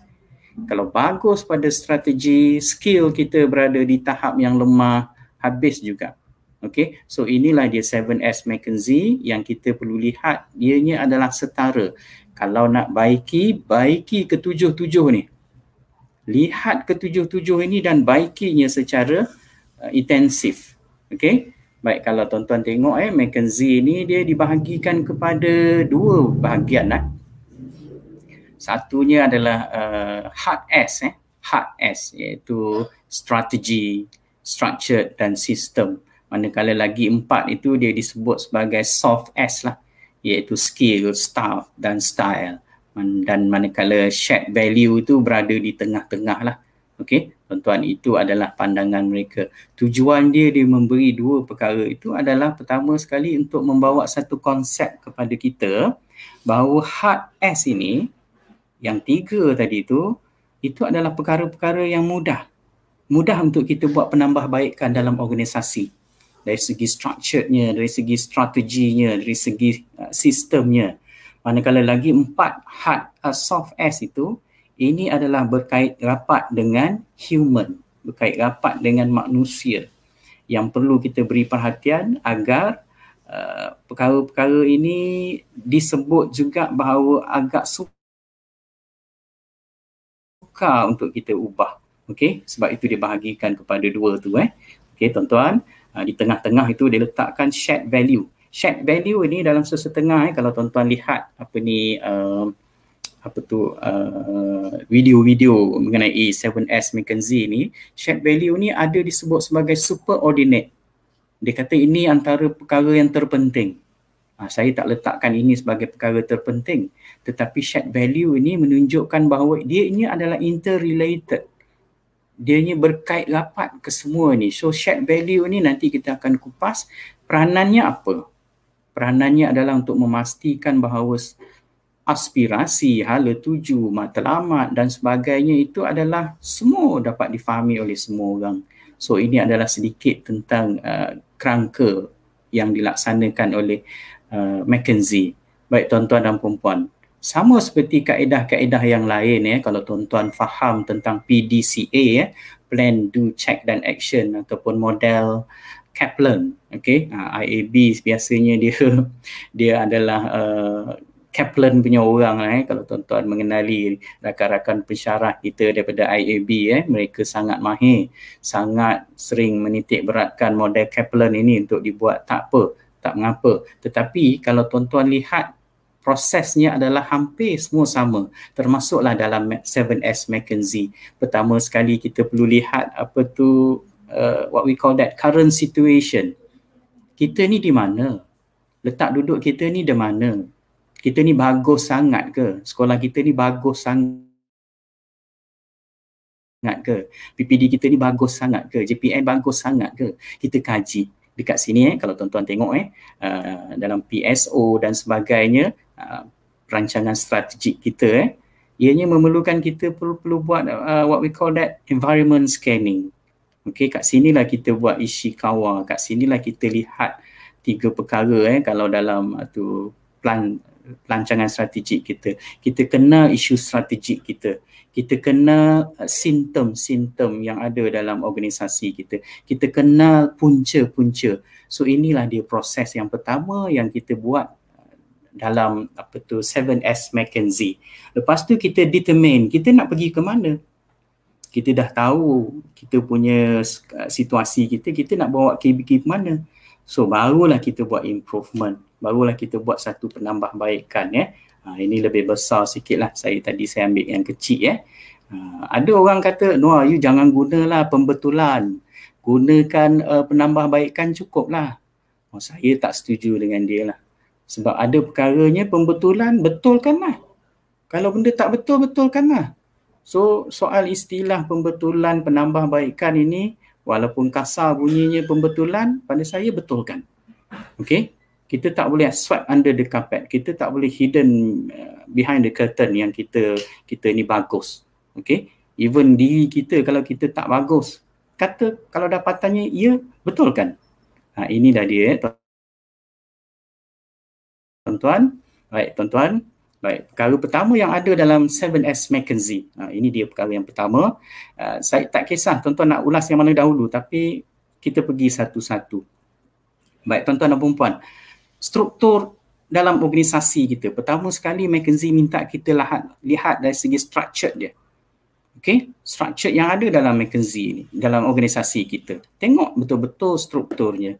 kalau bagus pada strategi skill kita berada di tahap yang lemah habis juga Okay, so inilah dia 7s mckenzie yang kita perlu lihat ianya adalah setara kalau nak baiki baiki ketujuh-tujuh ni lihat ketujuh-tujuh ini dan baikinya secara uh, intensif Okay, baik kalau tuan-tuan tengok eh mckenzie ni dia dibahagikan kepada dua bahagian lah eh. Satunya adalah uh, hard S eh hard S iaitu strategy, structure dan sistem. Manakala lagi empat itu dia disebut sebagai soft S lah iaitu skill, staff dan style. Dan manakala shared value itu berada di tengah-tengah lah. okay. tuan-tuan itu adalah pandangan mereka. Tujuan dia dia memberi dua perkara itu adalah pertama sekali untuk membawa satu konsep kepada kita bahawa hard S ini yang tiga tadi tu itu adalah perkara-perkara yang mudah mudah untuk kita buat penambahbaikan dalam organisasi dari segi structure dari segi strateginya, dari segi uh, sistemnya. Manakala lagi empat hard uh, soft S itu, ini adalah berkait rapat dengan human, berkait rapat dengan manusia yang perlu kita beri perhatian agar uh, perkara-perkara ini disebut juga bahawa agak sukar sukar untuk kita ubah. Okey, sebab itu dia bahagikan kepada dua tu eh. Okey, tuan-tuan, uh, di tengah-tengah itu dia letakkan shared value. Shared value ini dalam sesetengah eh kalau tuan-tuan lihat apa ni uh, apa tu uh, video-video mengenai 7S McKenzie ni, shared value ni ada disebut sebagai superordinate. Dia kata ini antara perkara yang terpenting. Ha, saya tak letakkan ini sebagai perkara terpenting tetapi shared value ini menunjukkan bahawa dia ini adalah interrelated dia ini berkait rapat ke semua ni so shared value ini nanti kita akan kupas peranannya apa peranannya adalah untuk memastikan bahawa aspirasi, hala tuju, matlamat dan sebagainya itu adalah semua dapat difahami oleh semua orang. So ini adalah sedikit tentang uh, kerangka yang dilaksanakan oleh uh, McKenzie baik tuan-tuan dan puan-puan sama seperti kaedah-kaedah yang lain ya kalau tuan-tuan faham tentang PDCA ya plan do check dan action ataupun model Kaplan okay, uh, ha, IAB biasanya dia <laughs> dia adalah uh, Kaplan punya orang lah, eh kalau tuan-tuan mengenali rakan-rakan pensyarah kita daripada IAB eh mereka sangat mahir sangat sering menitik beratkan model Kaplan ini untuk dibuat tak apa tak mengapa. Tetapi kalau tuan-tuan lihat prosesnya adalah hampir semua sama termasuklah dalam 7S McKenzie. Pertama sekali kita perlu lihat apa tu uh, what we call that current situation. Kita ni di mana? Letak duduk kita ni di mana? Kita ni bagus sangat ke? Sekolah kita ni bagus sangat ke? PPD kita ni bagus sangat ke? JPN bagus sangat ke? Kita kaji dekat sini eh kalau tuan-tuan tengok eh uh, dalam PSO dan sebagainya uh, rancangan strategik kita eh ianya memerlukan kita perlu, perlu buat uh, what we call that environment scanning okey kat sinilah kita buat isi ishikawa kat sinilah kita lihat tiga perkara eh kalau dalam uh, tu plan perancangan strategik kita kita kenal isu strategik kita kita kenal uh, simptom-simptom yang ada dalam organisasi kita kita kenal punca-punca so inilah dia proses yang pertama yang kita buat uh, dalam apa tu 7S McKenzie lepas tu kita determine kita nak pergi ke mana kita dah tahu kita punya uh, situasi kita kita nak bawa KBK ke mana so barulah kita buat improvement barulah kita buat satu penambahbaikan ya eh. Ha, ini lebih besar sikit lah. Saya tadi saya ambil yang kecil eh. Ha, ada orang kata, Noah, you jangan gunalah pembetulan. Gunakan uh, eh, baikkan cukup lah. Oh, saya tak setuju dengan dia lah. Sebab ada perkaranya pembetulan, betulkan lah. Kalau benda tak betul, betulkan lah. So, soal istilah pembetulan penambah baikkan ini, walaupun kasar bunyinya pembetulan, pada saya betulkan. Okay? kita tak boleh swipe under the carpet kita tak boleh hidden uh, behind the curtain yang kita kita ni bagus Okay, even diri kita kalau kita tak bagus kata kalau dapatannya ya betul kan ha ini dah dia eh tuan-tuan baik tuan-tuan baik perkara pertama yang ada dalam 7S McKenzie ha ini dia perkara yang pertama uh, saya tak kisah tuan-tuan nak ulas yang mana dahulu tapi kita pergi satu-satu baik tuan-tuan dan puan-puan struktur dalam organisasi kita. Pertama sekali McKinsey minta kita lahat, lihat dari segi structure dia. Okay, structure yang ada dalam McKinsey ni, dalam organisasi kita. Tengok betul-betul strukturnya.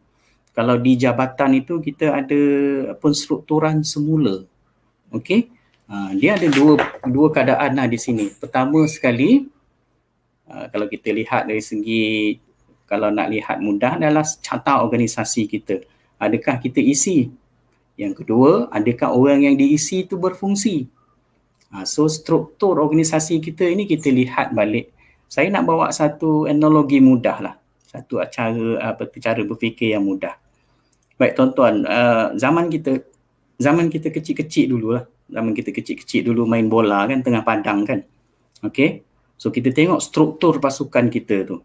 Kalau di jabatan itu kita ada penstrukturan semula. Okay, uh, ha, dia ada dua dua keadaan lah di sini. Pertama sekali, uh, kalau kita lihat dari segi, kalau nak lihat mudah adalah carta organisasi kita adakah kita isi? Yang kedua, adakah orang yang diisi itu berfungsi? Ha, so struktur organisasi kita ini kita lihat balik. Saya nak bawa satu analogi mudah lah. Satu cara, apa, cara berfikir yang mudah. Baik tuan-tuan, uh, zaman kita zaman kita kecil-kecil dulu lah. Zaman kita kecil-kecil dulu main bola kan, tengah padang kan. Okay, so kita tengok struktur pasukan kita tu.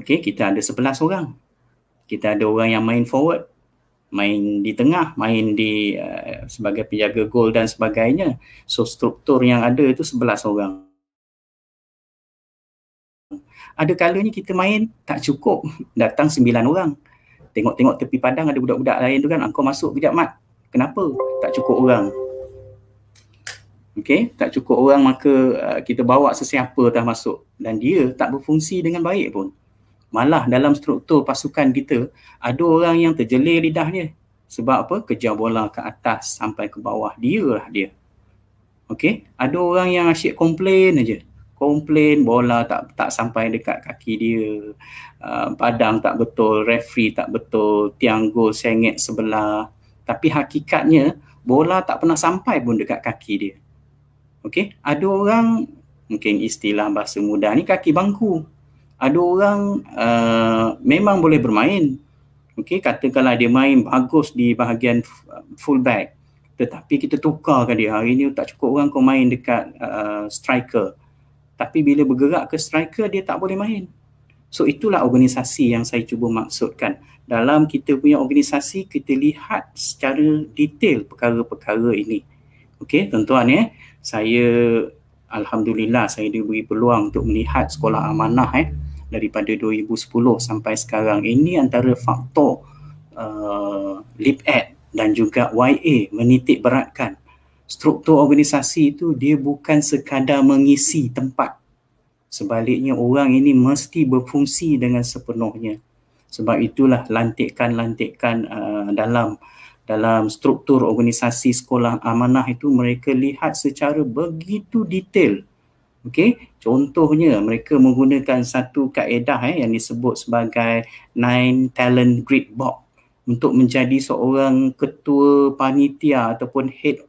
Okay, kita ada 11 orang. Kita ada orang yang main forward, main di tengah, main di uh, sebagai penjaga gol dan sebagainya. So struktur yang ada itu sebelas orang. Ada kalanya kita main tak cukup, datang sembilan orang. Tengok-tengok tepi padang ada budak-budak lain tu kan, engkau ah, masuk kejap mat. Kenapa? Tak cukup orang. Okay, tak cukup orang maka uh, kita bawa sesiapa dah masuk dan dia tak berfungsi dengan baik pun malah dalam struktur pasukan kita ada orang yang terjelir lidah dia sebab apa kejar bola ke atas sampai ke bawah dia lah dia okey ada orang yang asyik komplain aja komplain bola tak tak sampai dekat kaki dia uh, padang tak betul referee tak betul tiang gol sengit sebelah tapi hakikatnya bola tak pernah sampai pun dekat kaki dia okey ada orang mungkin istilah bahasa mudah ni kaki bangku ada orang uh, memang boleh bermain. Okey, katakanlah dia main bagus di bahagian fullback. Tetapi kita tukarkan dia. Hari ni tak cukup orang kau main dekat uh, striker. Tapi bila bergerak ke striker, dia tak boleh main. So itulah organisasi yang saya cuba maksudkan. Dalam kita punya organisasi, kita lihat secara detail perkara-perkara ini. Okey, tuan-tuan ya. Eh? Saya Alhamdulillah saya diberi peluang untuk melihat sekolah amanah eh daripada 2010 sampai sekarang ini antara faktor uh, LIPAD dan juga YA menitik beratkan struktur organisasi itu dia bukan sekadar mengisi tempat sebaliknya orang ini mesti berfungsi dengan sepenuhnya sebab itulah lantikan-lantikan uh, dalam dalam struktur organisasi sekolah amanah itu mereka lihat secara begitu detail. Okey, contohnya mereka menggunakan satu kaedah eh, yang disebut sebagai nine talent grid box untuk menjadi seorang ketua panitia ataupun head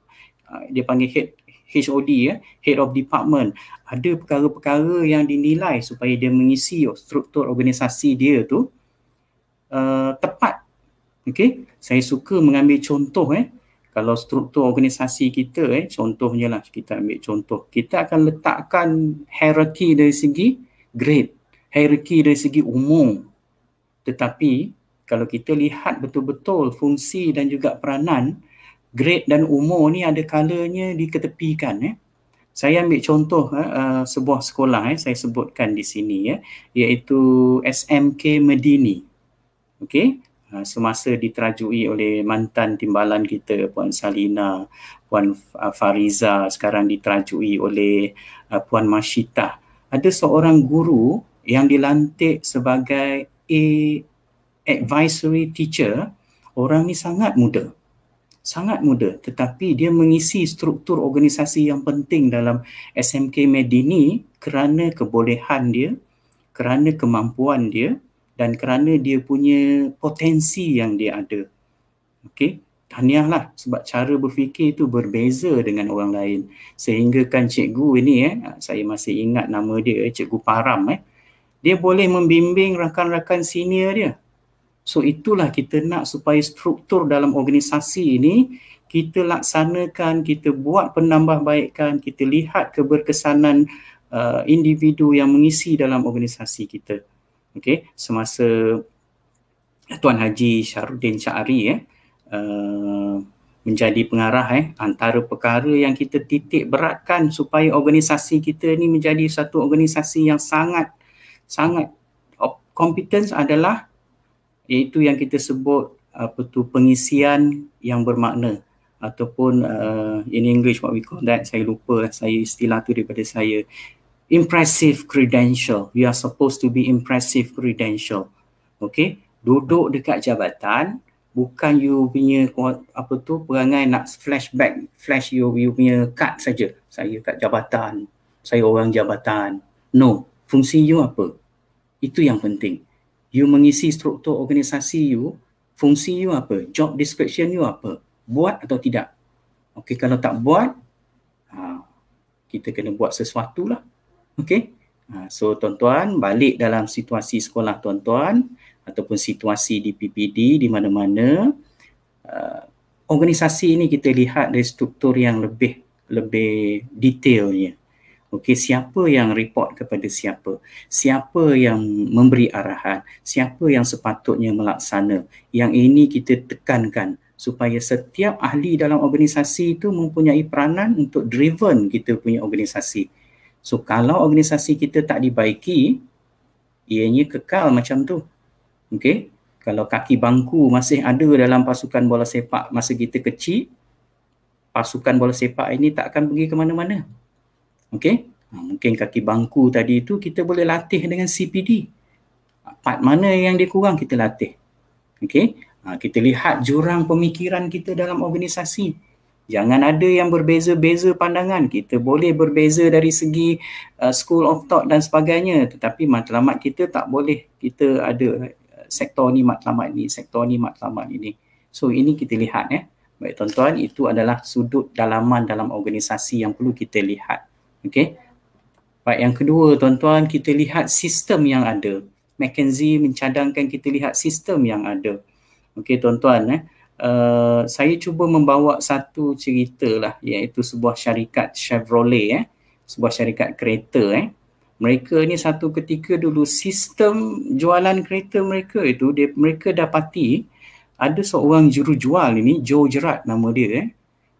ah, dia panggil head HOD ya, eh, head of department. Ada perkara-perkara yang dinilai supaya dia mengisi struktur organisasi dia tu uh, tepat. Okey, saya suka mengambil contoh eh kalau struktur organisasi kita eh contohnya lah kita ambil contoh kita akan letakkan hierarki dari segi grade hierarki dari segi umum tetapi kalau kita lihat betul-betul fungsi dan juga peranan grade dan umur ni ada kalanya diketepikan eh saya ambil contoh eh, eh sebuah sekolah eh saya sebutkan di sini ya eh, iaitu SMK Medini okey Ah, semasa diterajui oleh mantan timbalan kita Puan Salina, Puan ah, Fariza sekarang diterajui oleh ah, Puan Mashita. Ada seorang guru yang dilantik sebagai a advisory teacher. Orang ni sangat muda. Sangat muda tetapi dia mengisi struktur organisasi yang penting dalam SMK Medini kerana kebolehan dia, kerana kemampuan dia dan kerana dia punya potensi yang dia ada. Okey, tahniahlah sebab cara berfikir itu berbeza dengan orang lain. Sehinggakan cikgu ini eh saya masih ingat nama dia eh, cikgu Param eh dia boleh membimbing rakan-rakan senior dia. So itulah kita nak supaya struktur dalam organisasi ini kita laksanakan, kita buat penambahbaikan, kita lihat keberkesanan uh, individu yang mengisi dalam organisasi kita okey semasa Tuan Haji Syarudin Syari eh uh, menjadi pengarah eh antara perkara yang kita titik beratkan supaya organisasi kita ni menjadi satu organisasi yang sangat sangat competence adalah iaitu yang kita sebut apa tu pengisian yang bermakna ataupun uh, in English what we call that saya lupa lah saya istilah tu daripada saya impressive credential. You are supposed to be impressive credential. Okay. Duduk dekat jabatan, bukan you punya apa tu perangai nak flashback, flash you, you punya card saja. Saya kat jabatan, saya orang jabatan. No. Fungsi you apa? Itu yang penting. You mengisi struktur organisasi you, fungsi you apa? Job description you apa? Buat atau tidak? Okay, kalau tak buat, ah, kita kena buat sesuatu lah. Okey. Ha, so tuan-tuan balik dalam situasi sekolah tuan-tuan ataupun situasi di PPD di mana-mana uh, organisasi ini kita lihat dari struktur yang lebih lebih detailnya. Okey, siapa yang report kepada siapa? Siapa yang memberi arahan? Siapa yang sepatutnya melaksana? Yang ini kita tekankan supaya setiap ahli dalam organisasi itu mempunyai peranan untuk driven kita punya organisasi. So kalau organisasi kita tak dibaiki, ianya kekal macam tu. Okey. Kalau kaki bangku masih ada dalam pasukan bola sepak masa kita kecil, pasukan bola sepak ini tak akan pergi ke mana-mana. Okey. Ha, mungkin kaki bangku tadi itu kita boleh latih dengan CPD. Part mana yang dia kurang kita latih. Okey. Ha, kita lihat jurang pemikiran kita dalam organisasi. Jangan ada yang berbeza-beza pandangan. Kita boleh berbeza dari segi uh, school of thought dan sebagainya tetapi matlamat kita tak boleh kita ada uh, sektor ni matlamat ni, sektor ni matlamat ini. So ini kita lihat ya. Baik tuan-tuan, itu adalah sudut dalaman dalam organisasi yang perlu kita lihat. Okey. Baik yang kedua tuan-tuan, kita lihat sistem yang ada. McKenzie mencadangkan kita lihat sistem yang ada. Okey tuan-tuan eh. Eh, saya cuba membawa satu cerita lah iaitu sebuah syarikat Chevrolet eh sebuah syarikat kereta eh mereka ni satu ketika dulu sistem jualan kereta mereka itu dia, mereka dapati ada seorang juru jual ini Joe Jerat nama dia eh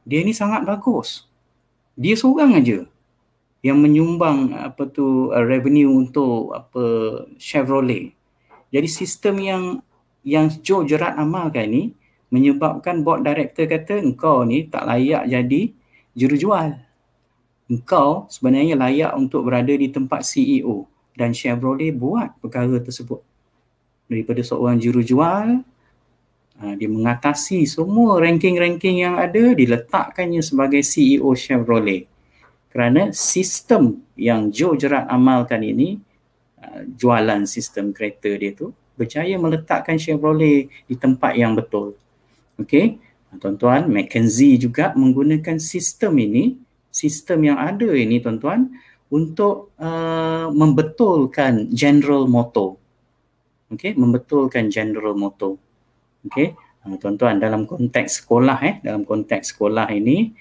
dia ni sangat bagus dia seorang aja yang menyumbang apa tu eh, revenue untuk apa Chevrolet jadi sistem yang yang Joe Gerard amalkan ni menyebabkan board director kata engkau ni tak layak jadi jurujual. Engkau sebenarnya layak untuk berada di tempat CEO dan Chevrolet buat perkara tersebut. Daripada seorang jurujual, ha, dia mengatasi semua ranking-ranking yang ada diletakkannya sebagai CEO Chevrolet. Kerana sistem yang Joe Gerard amalkan ini, ha, jualan sistem kereta dia tu, berjaya meletakkan Chevrolet di tempat yang betul. Okey, ah, tuan-tuan, McKinsey juga menggunakan sistem ini, sistem yang ada ini tuan-tuan untuk uh, membetulkan general motto. Okey, membetulkan general motto. Okey, uh, tuan-tuan dalam konteks sekolah eh, dalam konteks sekolah ini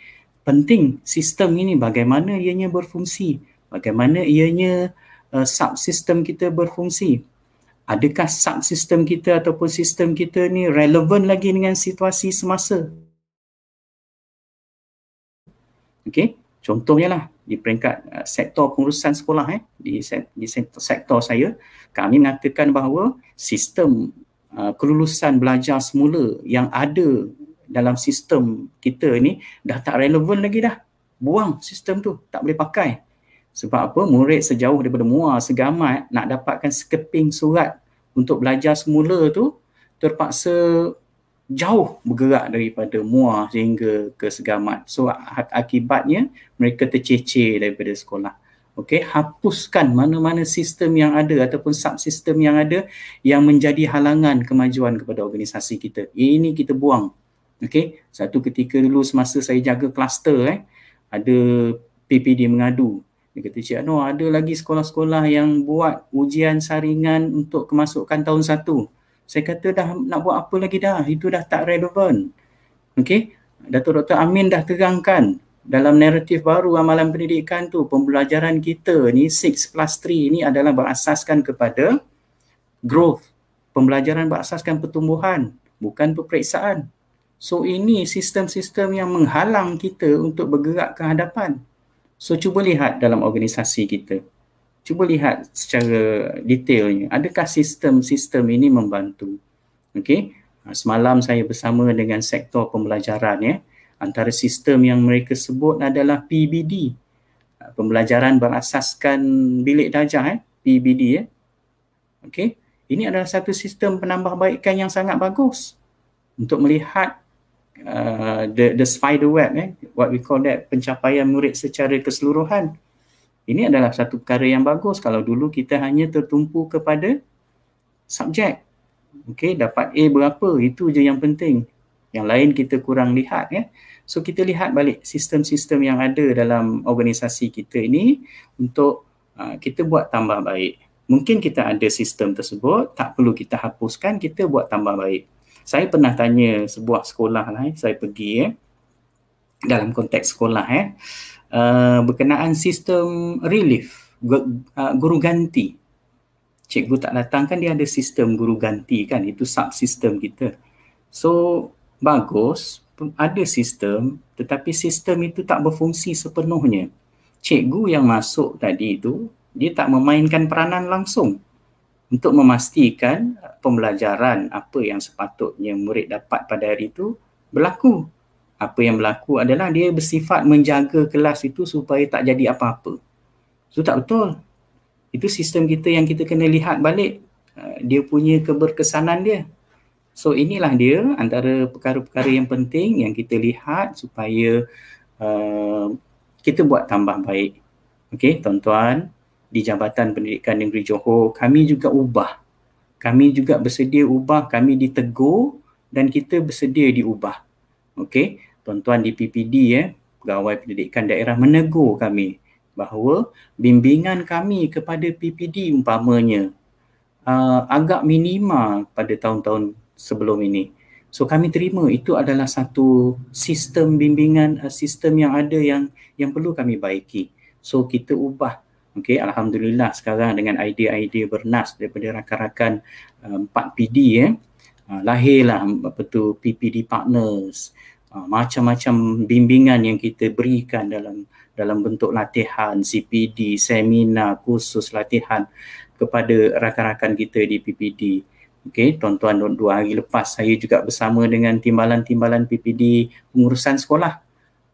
penting sistem ini bagaimana ianya berfungsi, bagaimana ianya uh, subsistem kita berfungsi, adakah subsistem kita ataupun sistem kita ni relevan lagi dengan situasi semasa? Okey, contohnya lah di peringkat uh, sektor pengurusan sekolah eh di di sektor, sektor saya kami mengatakan bahawa sistem uh, kelulusan belajar semula yang ada dalam sistem kita ni dah tak relevan lagi dah. Buang sistem tu, tak boleh pakai. Sebab apa? Murid sejauh daripada muar segamat nak dapatkan sekeping surat untuk belajar semula tu terpaksa jauh bergerak daripada muar sehingga ke segamat. So akibatnya mereka tercecer daripada sekolah. Okey, hapuskan mana-mana sistem yang ada ataupun subsistem yang ada yang menjadi halangan kemajuan kepada organisasi kita. Ini kita buang. Okey, satu ketika dulu semasa saya jaga kluster eh, ada PPD mengadu dia kata Cik Anwar ada lagi sekolah-sekolah yang buat ujian saringan untuk kemasukan tahun satu. Saya kata dah nak buat apa lagi dah, itu dah tak relevan. Okey, datuk Dr. Amin dah terangkan dalam naratif baru amalan pendidikan tu pembelajaran kita ni 6 plus 3 ni adalah berasaskan kepada growth. Pembelajaran berasaskan pertumbuhan bukan peperiksaan. So ini sistem-sistem yang menghalang kita untuk bergerak ke hadapan. So cuba lihat dalam organisasi kita. Cuba lihat secara detailnya. Adakah sistem-sistem ini membantu? Okey. Ha, semalam saya bersama dengan sektor pembelajaran ya. Antara sistem yang mereka sebut adalah PBD. Ha, pembelajaran berasaskan bilik darjah eh. PBD ya. Eh? Okey. Ini adalah satu sistem penambahbaikan yang sangat bagus untuk melihat Uh, the the spider web eh what we call that pencapaian murid secara keseluruhan ini adalah satu perkara yang bagus kalau dulu kita hanya tertumpu kepada subjek okay, dapat A berapa itu je yang penting yang lain kita kurang lihat ya eh. so kita lihat balik sistem-sistem yang ada dalam organisasi kita ini untuk uh, kita buat tambah baik mungkin kita ada sistem tersebut tak perlu kita hapuskan kita buat tambah baik saya pernah tanya sebuah sekolah lah, eh, saya pergi eh, dalam konteks sekolah eh, uh, berkenaan sistem relief, eh, guru ganti. Cikgu tak datang kan dia ada sistem guru ganti kan, itu subsistem kita. So, bagus, ada sistem tetapi sistem itu tak berfungsi sepenuhnya. Cikgu yang masuk tadi itu, dia tak memainkan peranan langsung untuk memastikan pembelajaran apa yang sepatutnya murid dapat pada hari itu berlaku. Apa yang berlaku adalah dia bersifat menjaga kelas itu supaya tak jadi apa-apa. Itu tak betul. Itu sistem kita yang kita kena lihat balik eh, dia punya keberkesanan dia. So inilah dia antara perkara-perkara yang penting yang kita lihat supaya uh, kita buat tambah baik. Okey, tuan-tuan, di Jabatan Pendidikan Negeri Johor, kami juga ubah. Kami juga bersedia ubah, kami ditegur dan kita bersedia diubah. Okey, tuan-tuan di PPD eh, pegawai pendidikan daerah menegur kami bahawa bimbingan kami kepada PPD umpamanya uh, agak minima pada tahun-tahun sebelum ini. So kami terima itu adalah satu sistem bimbingan uh, sistem yang ada yang yang perlu kami baiki. So kita ubah Okey, alhamdulillah sekarang dengan idea-idea bernas daripada rakan-rakan uh, 4PD ya. Eh, uh, lahirlah apa tu PPD partners. Uh, macam-macam bimbingan yang kita berikan dalam dalam bentuk latihan CPD, seminar, kursus latihan kepada rakan-rakan kita di PPD. Okey, tuan-tuan dua hari lepas saya juga bersama dengan timbalan-timbalan PPD pengurusan sekolah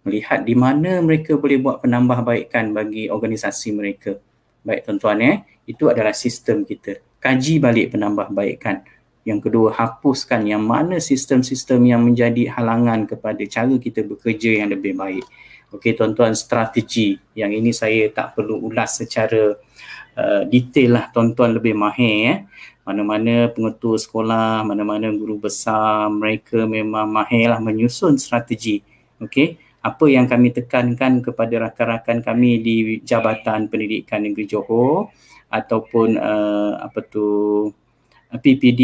melihat di mana mereka boleh buat penambahbaikan bagi organisasi mereka. Baik tuan-tuan eh, itu adalah sistem kita. Kaji balik penambahbaikan. Yang kedua, hapuskan yang mana sistem-sistem yang menjadi halangan kepada cara kita bekerja yang lebih baik. Okey tuan-tuan, strategi yang ini saya tak perlu ulas secara uh, detail lah tuan-tuan lebih mahir eh. Mana-mana pengetua sekolah, mana-mana guru besar, mereka memang mahir lah menyusun strategi. Okey, apa yang kami tekankan kepada rakan-rakan kami di Jabatan Pendidikan Negeri Johor ataupun uh, apa tu PPD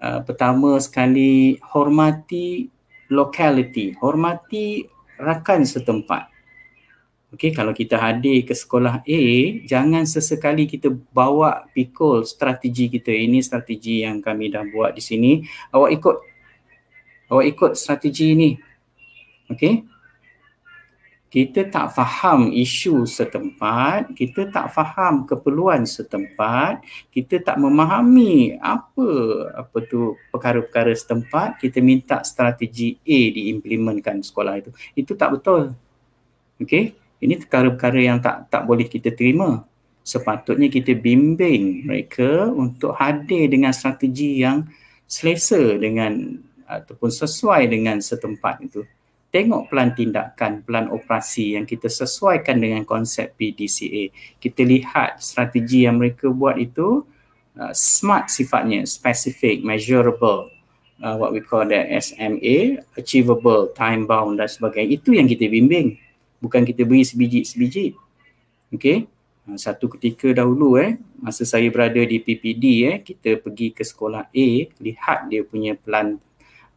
uh, eh, pertama sekali hormati locality hormati rakan setempat okey kalau kita hadir ke sekolah A jangan sesekali kita bawa pikul strategi kita ini strategi yang kami dah buat di sini awak ikut awak ikut strategi ini Okay. Kita tak faham isu setempat, kita tak faham keperluan setempat, kita tak memahami apa apa tu perkara-perkara setempat, kita minta strategi A diimplementkan sekolah itu. Itu tak betul. Okey, ini perkara-perkara yang tak tak boleh kita terima. Sepatutnya kita bimbing mereka untuk hadir dengan strategi yang selesa dengan ataupun sesuai dengan setempat itu tengok pelan tindakan, pelan operasi yang kita sesuaikan dengan konsep PDCA. Kita lihat strategi yang mereka buat itu uh, smart sifatnya, specific, measurable, uh, what we call that SMA, achievable, time bound dan sebagainya. Itu yang kita bimbing. Bukan kita beri sebiji-sebiji. Okay. Uh, satu ketika dahulu eh, masa saya berada di PPD eh, kita pergi ke sekolah A, lihat dia punya pelan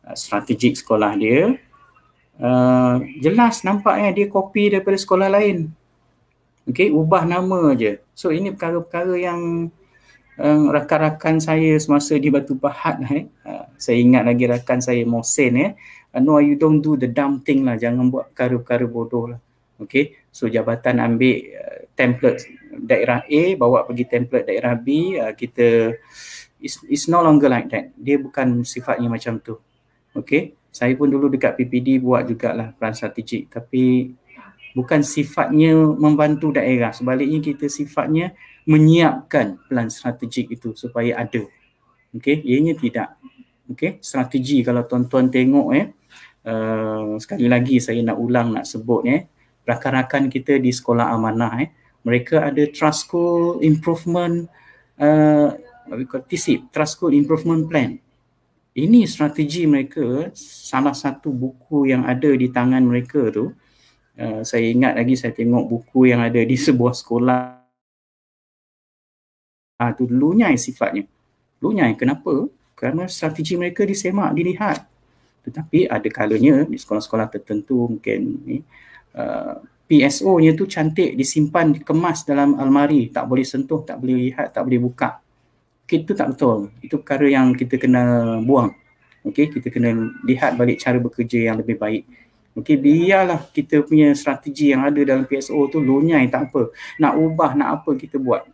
uh, strategik sekolah dia, uh, jelas nampaknya dia copy daripada sekolah lain okay, ubah nama aje so ini perkara-perkara yang um, rakan-rakan saya semasa di Batu Pahat eh uh, saya ingat lagi rakan saya Mohsen eh uh, no you don't do the dumb thing lah jangan buat perkara-perkara bodoh lah okey so jabatan ambil uh, template daerah A bawa pergi template daerah B uh, kita it's, it's no longer like that dia bukan sifatnya macam tu okey saya pun dulu dekat PPD buat jugalah plan strategik tapi bukan sifatnya membantu daerah sebaliknya kita sifatnya menyiapkan plan strategik itu supaya ada okey ianya tidak okey strategi kalau tuan-tuan tengok eh uh, sekali lagi saya nak ulang nak sebut eh rakan-rakan kita di sekolah amanah eh mereka ada trust school improvement uh, TISIP, Trust School Improvement Plan ini strategi mereka salah satu buku yang ada di tangan mereka tu uh, saya ingat lagi saya tengok buku yang ada di <laughs> sebuah sekolah ah uh, lunyai sifatnya lunyai kenapa kerana strategi mereka disemak dilihat tetapi ada kalanya di sekolah-sekolah tertentu mungkin ni uh, PSO-nya tu cantik disimpan kemas dalam almari tak boleh sentuh tak boleh lihat tak boleh buka itu tak betul. Itu perkara yang kita kena buang. Okey, kita kena lihat balik cara bekerja yang lebih baik. Okey, biarlah kita punya strategi yang ada dalam PSO tu lunyai tak apa. Nak ubah nak apa kita buat.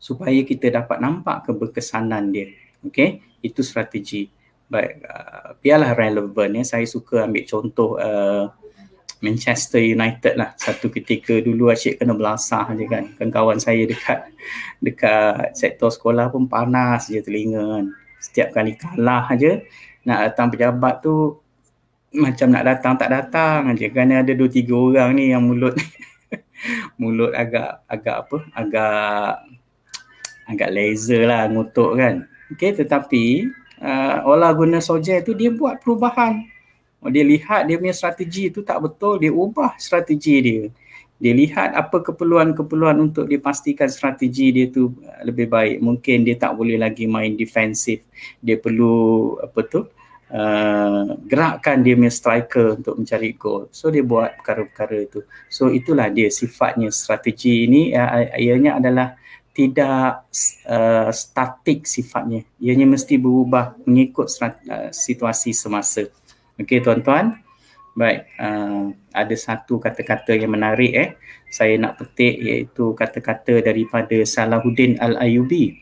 Supaya kita dapat nampak keberkesanan dia. Okey, itu strategi. Baik, uh, biarlah relevan ya. Saya suka ambil contoh uh, Manchester United lah satu ketika dulu asyik kena belasah je kan kan kawan saya dekat dekat sektor sekolah pun panas je telinga kan setiap kali kalah aje nak datang pejabat tu macam nak datang tak datang aje kerana ada dua tiga orang ni yang mulut <laughs> mulut agak agak apa agak agak laser lah ngutuk kan okay tetapi uh, olah guna soja tu dia buat perubahan dia lihat dia punya strategi tu tak betul dia ubah strategi dia dia lihat apa keperluan-keperluan untuk dipastikan strategi dia tu uh, lebih baik mungkin dia tak boleh lagi main defensif dia perlu apa tu uh, gerakkan dia punya striker untuk mencari gol so dia buat perkara-perkara itu so itulah dia sifatnya strategi ini ya, ianya adalah tidak uh, statik sifatnya ianya mesti berubah mengikut uh, situasi semasa Okey tuan-tuan. Baik, uh, ada satu kata-kata yang menarik eh. Saya nak petik iaitu kata-kata daripada Salahuddin Al-Ayubi.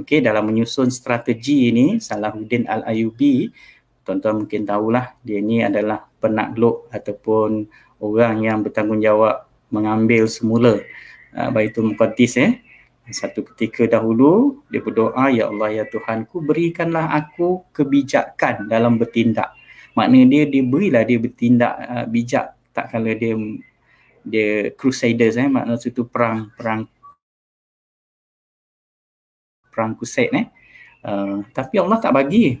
Okey, dalam menyusun strategi ini Salahuddin Al-Ayubi, tuan-tuan mungkin tahulah dia ni adalah penakluk ataupun orang yang bertanggungjawab mengambil semula uh, Baitul Muqaddis eh. Satu ketika dahulu dia berdoa, "Ya Allah ya Tuhanku, berikanlah aku kebijakan dalam bertindak." makna dia dia berilah dia bertindak uh, bijak tak kala dia dia crusaders eh makna itu perang perang perang crusade eh uh, tapi Allah tak bagi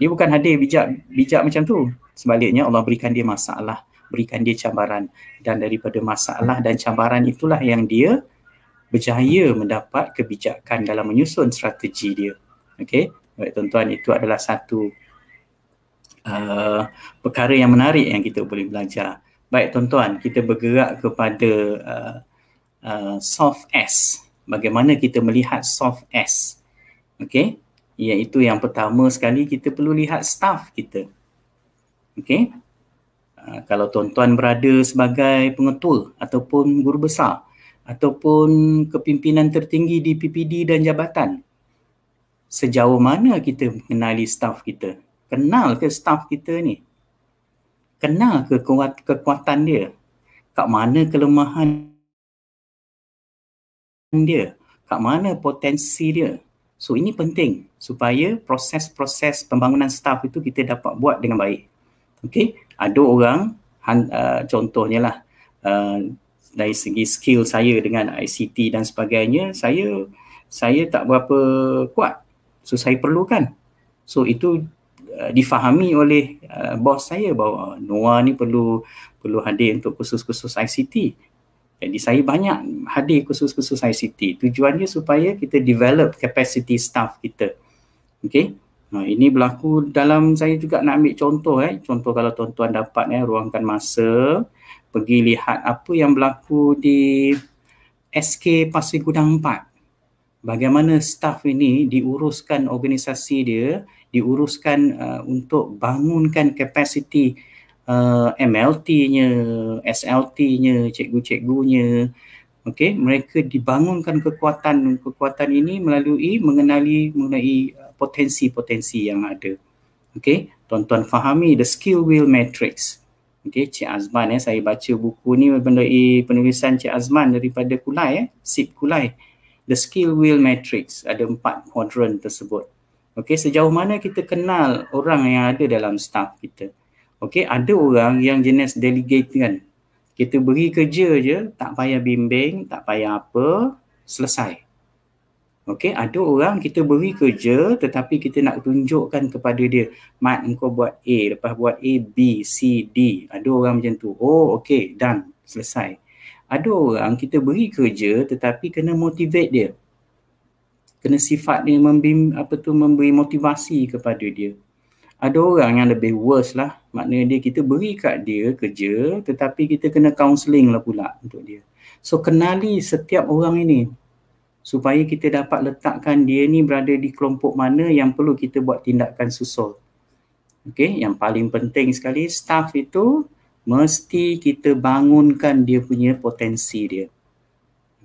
dia bukan hadir bijak bijak macam tu sebaliknya Allah berikan dia masalah berikan dia cabaran dan daripada masalah dan cabaran itulah yang dia berjaya mendapat kebijakan dalam menyusun strategi dia okey baik tuan-tuan itu adalah satu Uh, perkara yang menarik yang kita boleh belajar. Baik tuan-tuan, kita bergerak kepada uh, uh, soft S. Bagaimana kita melihat soft S? Okey, iaitu yang pertama sekali kita perlu lihat staff kita. Okey. Uh, kalau tuan-tuan berada sebagai pengetul ataupun guru besar ataupun kepimpinan tertinggi di PPD dan jabatan, sejauh mana kita mengenali staff kita? kenal ke staff kita ni kenal ke kekuat, kekuatan dia kat mana kelemahan dia kat mana potensi dia so ini penting supaya proses-proses pembangunan staff itu kita dapat buat dengan baik okey ada orang uh, contohnya lah uh, dari segi skill saya dengan ICT dan sebagainya saya saya tak berapa kuat so saya perlukan so itu Eh, difahami oleh uh, bos saya bahawa Noah ni perlu perlu hadir untuk kursus-kursus ICT. Jadi saya banyak hadir kursus-kursus ICT. Tujuannya supaya kita develop capacity staff kita. Okay. Nah, ini berlaku dalam saya juga nak ambil contoh. Eh. Contoh kalau tuan-tuan dapat eh, ruangkan masa pergi lihat apa yang berlaku di SK Pasir Gudang 4. Bagaimana staff ini diuruskan organisasi dia uh, diuruskan uh, untuk bangunkan kapasiti uh, MLT-nya, SLT-nya, cikgu-cikgunya. Okey, mereka dibangunkan kekuatan kekuatan ini melalui mengenali mengenai uh, potensi-potensi yang ada. Okey, tuan-tuan fahami the skill wheel matrix. Okey, Cik Azman eh, saya baca buku ni melalui eh, penulisan Cik Azman daripada Kulai eh, SIP Kulai. The skill wheel matrix ada empat quadrant tersebut. Okey, sejauh mana kita kenal orang yang ada dalam staff kita. Okey, ada orang yang jenis delegate kan. Kita beri kerja je, tak payah bimbing, tak payah apa, selesai. Okey, ada orang kita beri kerja tetapi kita nak tunjukkan kepada dia, Mat, engkau buat A, lepas buat A, B, C, D. Ada orang macam tu. Oh, okey, done, selesai. Ada orang kita beri kerja tetapi kena motivate dia kena sifat dia membim, apa tu memberi motivasi kepada dia. Ada orang yang lebih worse lah. Maknanya dia kita beri kat dia kerja tetapi kita kena counselling lah pula untuk dia. So kenali setiap orang ini supaya kita dapat letakkan dia ni berada di kelompok mana yang perlu kita buat tindakan susul. Okay, yang paling penting sekali staff itu mesti kita bangunkan dia punya potensi dia.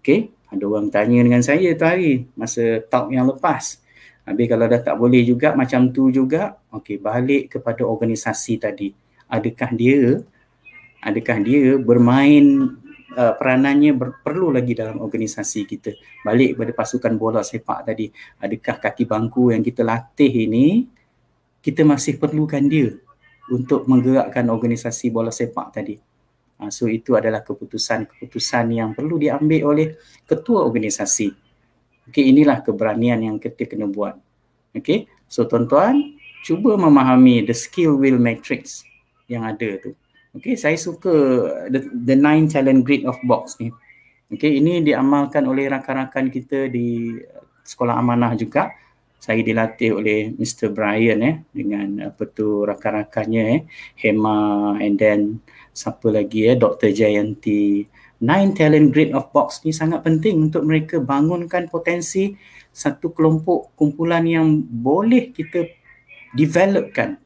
Okay, ada orang tanya dengan saya tu hari masa talk yang lepas habis kalau dah tak boleh juga macam tu juga okey balik kepada organisasi tadi adakah dia adakah dia bermain uh, peranannya ber, perlu lagi dalam organisasi kita balik pada pasukan bola sepak tadi adakah kaki bangku yang kita latih ini kita masih perlukan dia untuk menggerakkan organisasi bola sepak tadi Uh, so itu adalah keputusan-keputusan yang perlu diambil oleh ketua organisasi. Okey, inilah keberanian yang kita kena buat. Okey, so tuan-tuan cuba memahami the skill wheel matrix yang ada tu. Okey, saya suka the, the nine talent grid of box ni. Okey, ini diamalkan oleh rakan-rakan kita di sekolah amanah juga. Saya dilatih oleh Mr. Brian eh dengan apa eh, tu rakan-rakannya eh Hema and then siapa lagi ya eh? Dr. Jayanti Nine Talent Grid of Box ni sangat penting untuk mereka bangunkan potensi satu kelompok kumpulan yang boleh kita developkan.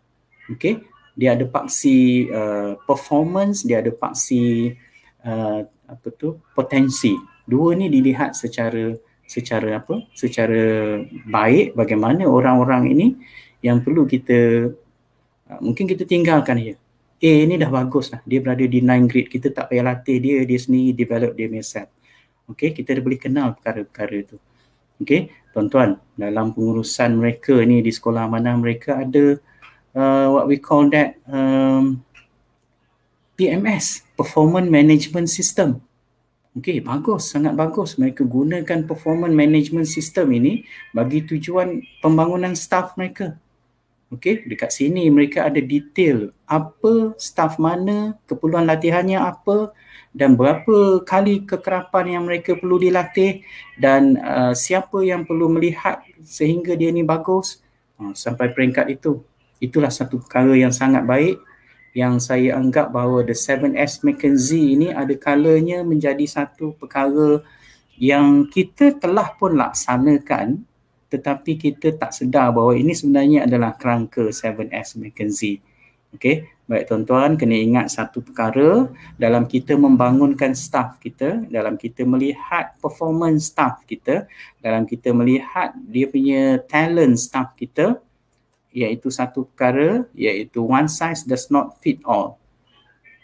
Okay, dia ada paksi uh, performance, dia ada paksi uh, apa tu potensi. Dua ni dilihat secara secara apa? Secara baik bagaimana orang-orang ini yang perlu kita uh, mungkin kita tinggalkan ya. A ni dah bagus lah. Dia berada di nine grade. Kita tak payah latih dia, dia sendiri develop dia punya self. Okay, kita dah boleh kenal perkara-perkara tu. Okay, tuan-tuan, dalam pengurusan mereka ni di sekolah mana mereka ada uh, what we call that um, PMS, Performance Management System. Okay, bagus, sangat bagus. Mereka gunakan performance management system ini bagi tujuan pembangunan staff mereka. Okey, dekat sini mereka ada detail apa staff mana, keperluan latihannya apa dan berapa kali kekerapan yang mereka perlu dilatih dan uh, siapa yang perlu melihat sehingga dia ni bagus uh, sampai peringkat itu. Itulah satu perkara yang sangat baik yang saya anggap bahawa the 7S McKenzie ini ada kalanya menjadi satu perkara yang kita telah pun laksanakan tetapi kita tak sedar bahawa ini sebenarnya adalah kerangka 7S McKenzie. Okey, baik tuan-tuan kena ingat satu perkara dalam kita membangunkan staff kita, dalam kita melihat performance staff kita, dalam kita melihat dia punya talent staff kita iaitu satu perkara iaitu one size does not fit all.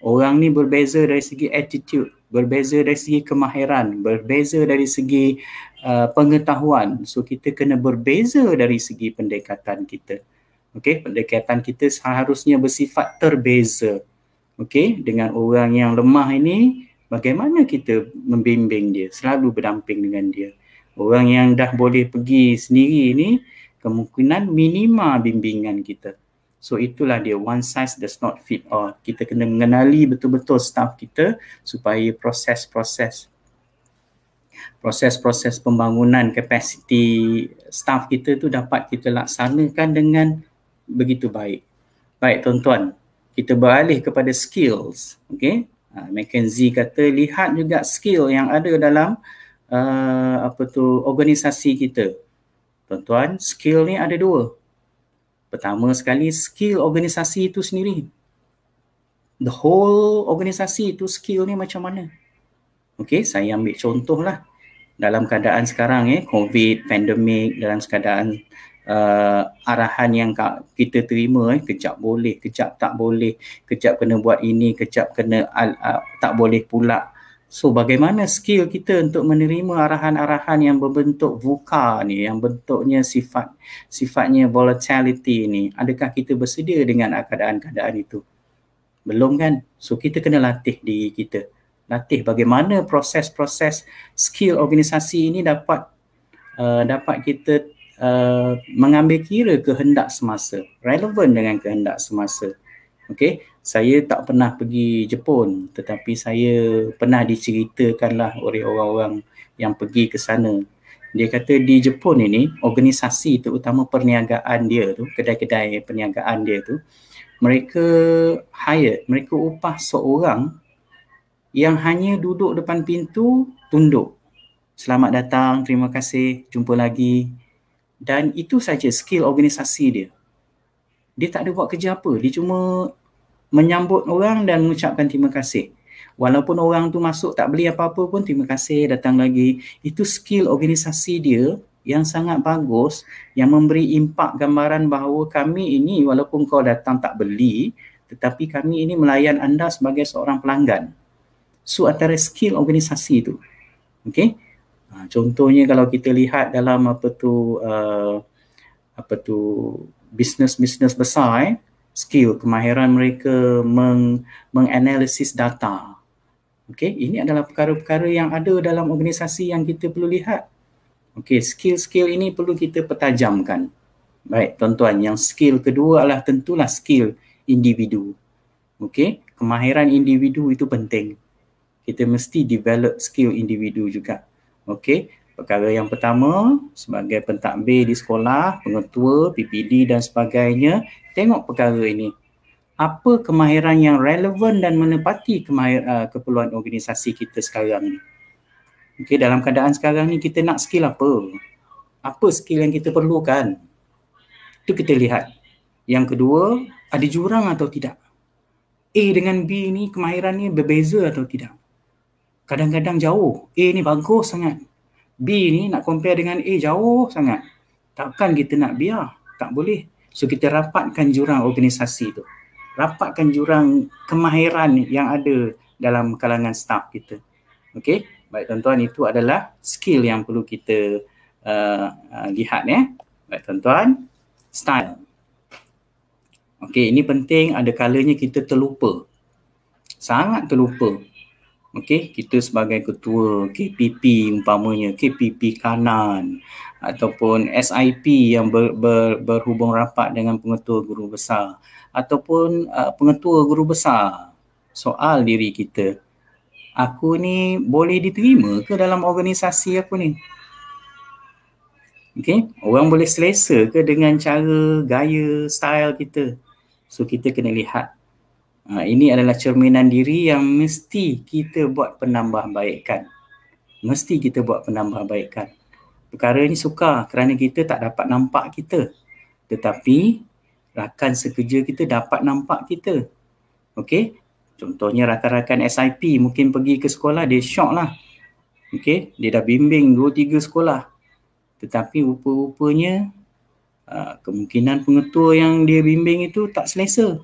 Orang ni berbeza dari segi attitude, berbeza dari segi kemahiran, berbeza dari segi uh, pengetahuan. So kita kena berbeza dari segi pendekatan kita. Okey, pendekatan kita seharusnya bersifat terbeza. Okey, dengan orang yang lemah ini bagaimana kita membimbing dia, selalu berdamping dengan dia. Orang yang dah boleh pergi sendiri ini kemungkinan minima bimbingan kita. So itulah dia one size does not fit all. Kita kena mengenali betul-betul staff kita supaya proses-proses proses-proses pembangunan kapasiti staff kita tu dapat kita laksanakan dengan begitu baik. Baik tuan-tuan, kita beralih kepada skills. Okay. Ha, McKenzie kata lihat juga skill yang ada dalam uh, apa tu organisasi kita. Tuan-tuan, skill ni ada dua. Pertama sekali skill organisasi itu sendiri. The whole organisasi itu skill ni macam mana? Okay, saya ambil contoh lah. Dalam keadaan sekarang eh, COVID, pandemik, dalam keadaan uh, arahan yang kita terima eh, kejap boleh, kejap tak boleh, kejap kena buat ini, kejap kena uh, tak boleh pula, So bagaimana skill kita untuk menerima arahan-arahan yang berbentuk VUCA ni, yang bentuknya sifat sifatnya volatility ni, adakah kita bersedia dengan keadaan-keadaan itu? Belum kan? So kita kena latih diri kita. Latih bagaimana proses-proses skill organisasi ini dapat uh, dapat kita uh, mengambil kira kehendak semasa, relevan dengan kehendak semasa. Okay, saya tak pernah pergi Jepun tetapi saya pernah diceritakanlah oleh orang-orang yang pergi ke sana. Dia kata di Jepun ini organisasi terutama perniagaan dia tu, kedai-kedai perniagaan dia tu, mereka hire, mereka upah seorang yang hanya duduk depan pintu tunduk. Selamat datang, terima kasih, jumpa lagi. Dan itu saja skill organisasi dia. Dia tak ada buat kerja apa, dia cuma menyambut orang dan mengucapkan terima kasih. Walaupun orang tu masuk tak beli apa-apa pun terima kasih datang lagi. Itu skill organisasi dia yang sangat bagus yang memberi impak gambaran bahawa kami ini walaupun kau datang tak beli tetapi kami ini melayan anda sebagai seorang pelanggan. So antara skill organisasi itu. Okay. Ha, contohnya kalau kita lihat dalam apa tu uh, apa tu bisnes-bisnes besar eh, skill kemahiran mereka meng menganalisis data okey ini adalah perkara-perkara yang ada dalam organisasi yang kita perlu lihat okey skill-skill ini perlu kita pertajamkan baik tuan-tuan yang skill kedua adalah tentulah skill individu okey kemahiran individu itu penting kita mesti develop skill individu juga okey perkara yang pertama sebagai pentadbir di sekolah pengetua PPD dan sebagainya tengok perkara ini apa kemahiran yang relevan dan menepati kemahir, uh, keperluan organisasi kita sekarang ni Okey dalam keadaan sekarang ni kita nak skill apa apa skill yang kita perlukan itu kita lihat yang kedua ada jurang atau tidak A dengan B ni kemahiran ni berbeza atau tidak kadang-kadang jauh A ni bagus sangat B ni nak compare dengan A jauh sangat takkan kita nak biar tak boleh So kita rapatkan jurang organisasi tu. Rapatkan jurang kemahiran yang ada dalam kalangan staff kita. Okay. Baik tuan-tuan itu adalah skill yang perlu kita uh, uh, lihat ya. Eh. Baik tuan-tuan. Style. Okay ini penting ada kalanya kita terlupa. Sangat terlupa. Okay kita sebagai ketua KPP umpamanya KPP kanan ataupun SIP yang ber, ber, berhubung rapat dengan pengetua guru besar ataupun uh, pengetua guru besar soal diri kita aku ni boleh diterima ke dalam organisasi aku ni okey orang boleh selesa ke dengan cara gaya style kita so kita kena lihat uh, ini adalah cerminan diri yang mesti kita buat penambahbaikan mesti kita buat penambahbaikan perkara ini sukar kerana kita tak dapat nampak kita tetapi rakan sekerja kita dapat nampak kita okey contohnya rakan-rakan SIP mungkin pergi ke sekolah dia syok lah okey dia dah bimbing dua tiga sekolah tetapi rupa-rupanya ah, kemungkinan pengetua yang dia bimbing itu tak selesa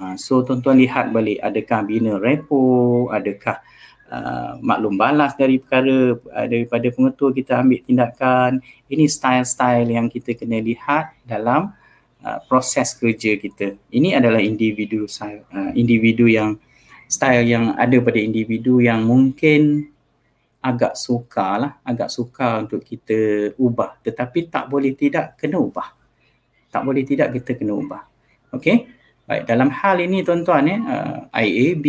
ah, so tuan-tuan lihat balik adakah bina repo adakah Uh, maklum balas dari perkara uh, daripada pengetua kita ambil tindakan ini style-style yang kita kena lihat dalam uh, proses kerja kita ini adalah individu uh, individu yang style yang ada pada individu yang mungkin agak sukar lah, agak sukar untuk kita ubah. Tetapi tak boleh tidak kena ubah. Tak boleh tidak kita kena ubah. Okay? Baik, dalam hal ini tuan-tuan eh, uh, IAB,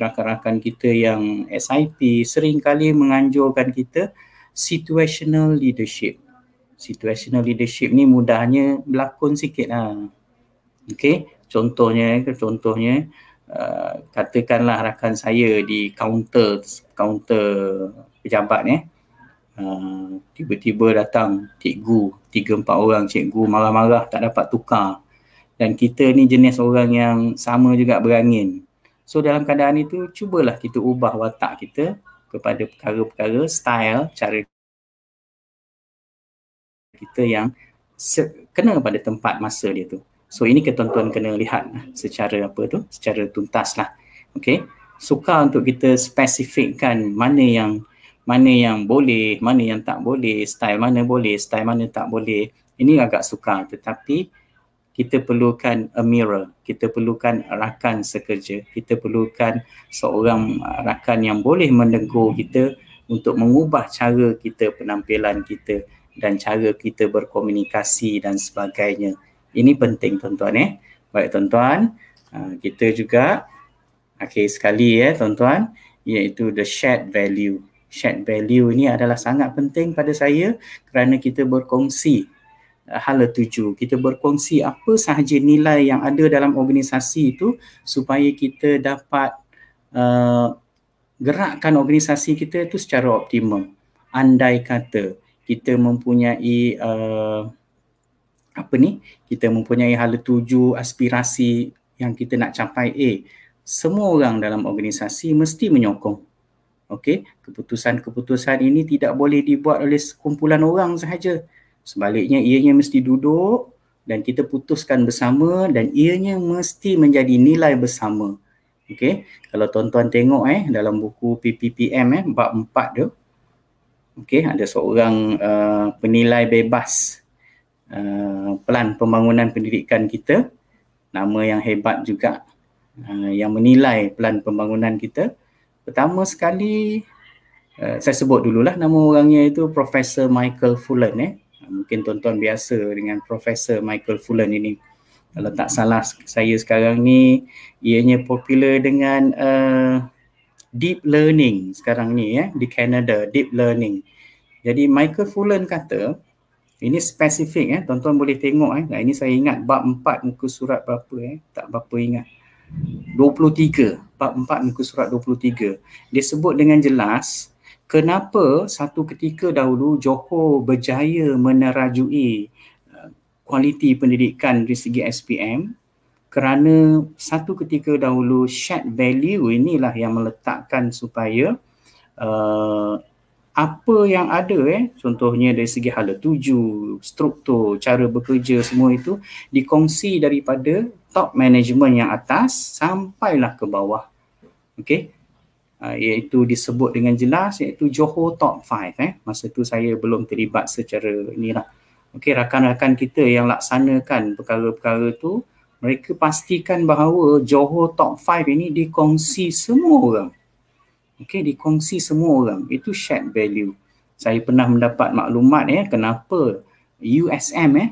rakan-rakan kita yang SIP seringkali menganjurkan kita situational leadership. Situational leadership ni mudahnya berlakon sikit lah. Okay, contohnya, eh, contohnya uh, katakanlah rakan saya di counter, counter pejabat ni eh, uh, tiba-tiba datang cikgu, tiga empat orang cikgu marah-marah tak dapat tukar dan kita ni jenis orang yang sama juga berangin. So dalam keadaan itu cubalah kita ubah watak kita kepada perkara-perkara style cara kita yang kena pada tempat masa dia tu. So ini ketentuan kena lihat lah secara apa tu, secara tuntas lah. Okay. suka untuk kita spesifikkan mana yang mana yang boleh, mana yang tak boleh, style mana boleh, style mana tak boleh. Ini agak sukar tetapi kita perlukan a mirror kita perlukan rakan sekerja kita perlukan seorang uh, rakan yang boleh menegur kita untuk mengubah cara kita penampilan kita dan cara kita berkomunikasi dan sebagainya ini penting tuan-tuan eh baik tuan-tuan uh, kita juga akhir sekali ya eh, tuan-tuan iaitu the shared value shared value ini adalah sangat penting pada saya kerana kita berkongsi Eh, hala tuju. Kita berkongsi apa sahaja nilai yang ada dalam organisasi itu supaya kita dapat uh, gerakkan organisasi kita itu secara optimum. Andai kata kita mempunyai uh, apa ni? Kita mempunyai hala tuju, aspirasi yang kita nak capai A. Eh, semua orang dalam organisasi mesti menyokong. Okey, keputusan-keputusan ini tidak boleh dibuat oleh sekumpulan orang sahaja. Sebaliknya ianya mesti duduk dan kita putuskan bersama dan ianya mesti menjadi nilai bersama. Okey. Kalau tuan-tuan tengok eh dalam buku PPPM eh bab 4 tu. Okey, ada seorang uh, penilai bebas Uh, pelan pembangunan pendidikan kita nama yang hebat juga uh, yang menilai pelan pembangunan kita pertama sekali uh, saya sebut dululah nama orangnya itu Profesor Michael Fullan eh mungkin tuan-tuan biasa dengan Profesor Michael Fullan ini. Kalau tak salah saya sekarang ni ianya popular dengan uh, deep learning sekarang ni ya eh, di Canada deep learning. Jadi Michael Fullan kata ini spesifik eh tuan-tuan boleh tengok eh. ini saya ingat bab 4 muka surat berapa eh tak berapa ingat. 23 bab 4 muka surat 23. Dia sebut dengan jelas kenapa satu ketika dahulu Johor berjaya menerajui uh, kualiti pendidikan dari segi SPM kerana satu ketika dahulu shared value inilah yang meletakkan supaya uh, apa yang ada eh contohnya dari segi hala tuju struktur cara bekerja semua itu dikongsi daripada top management yang atas sampailah ke bawah okey Ah, iaitu disebut dengan jelas iaitu Johor top 5 eh masa tu saya belum terlibat secara inilah okey rakan-rakan kita yang laksanakan perkara-perkara tu mereka pastikan bahawa Johor top 5 ini dikongsi semua orang okey dikongsi semua orang itu shared value saya pernah mendapat maklumat eh kenapa USM eh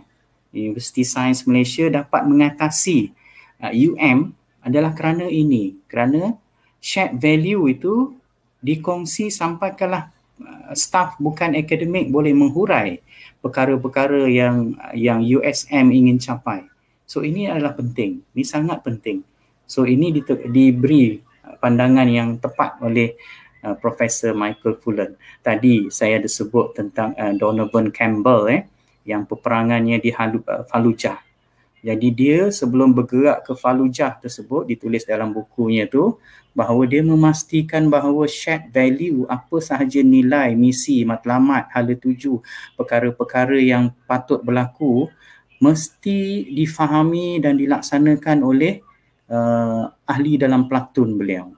University Science Malaysia dapat mengatasi uh, UM adalah kerana ini kerana shared value itu dikongsi sampai kalah uh, staff bukan akademik boleh menghurai perkara-perkara yang yang USM ingin capai. So ini adalah penting. Ini sangat penting. So ini di, diberi uh, pandangan yang tepat oleh uh, Profesor Michael Fullan. Tadi saya ada sebut tentang uh, Donovan Campbell eh yang peperangannya di Halu, uh, Fallujah. Jadi dia sebelum bergerak ke Falujah tersebut ditulis dalam bukunya tu bahawa dia memastikan bahawa shared value apa sahaja nilai, misi, matlamat, hala tuju, perkara-perkara yang patut berlaku mesti difahami dan dilaksanakan oleh uh, ahli dalam platoon beliau.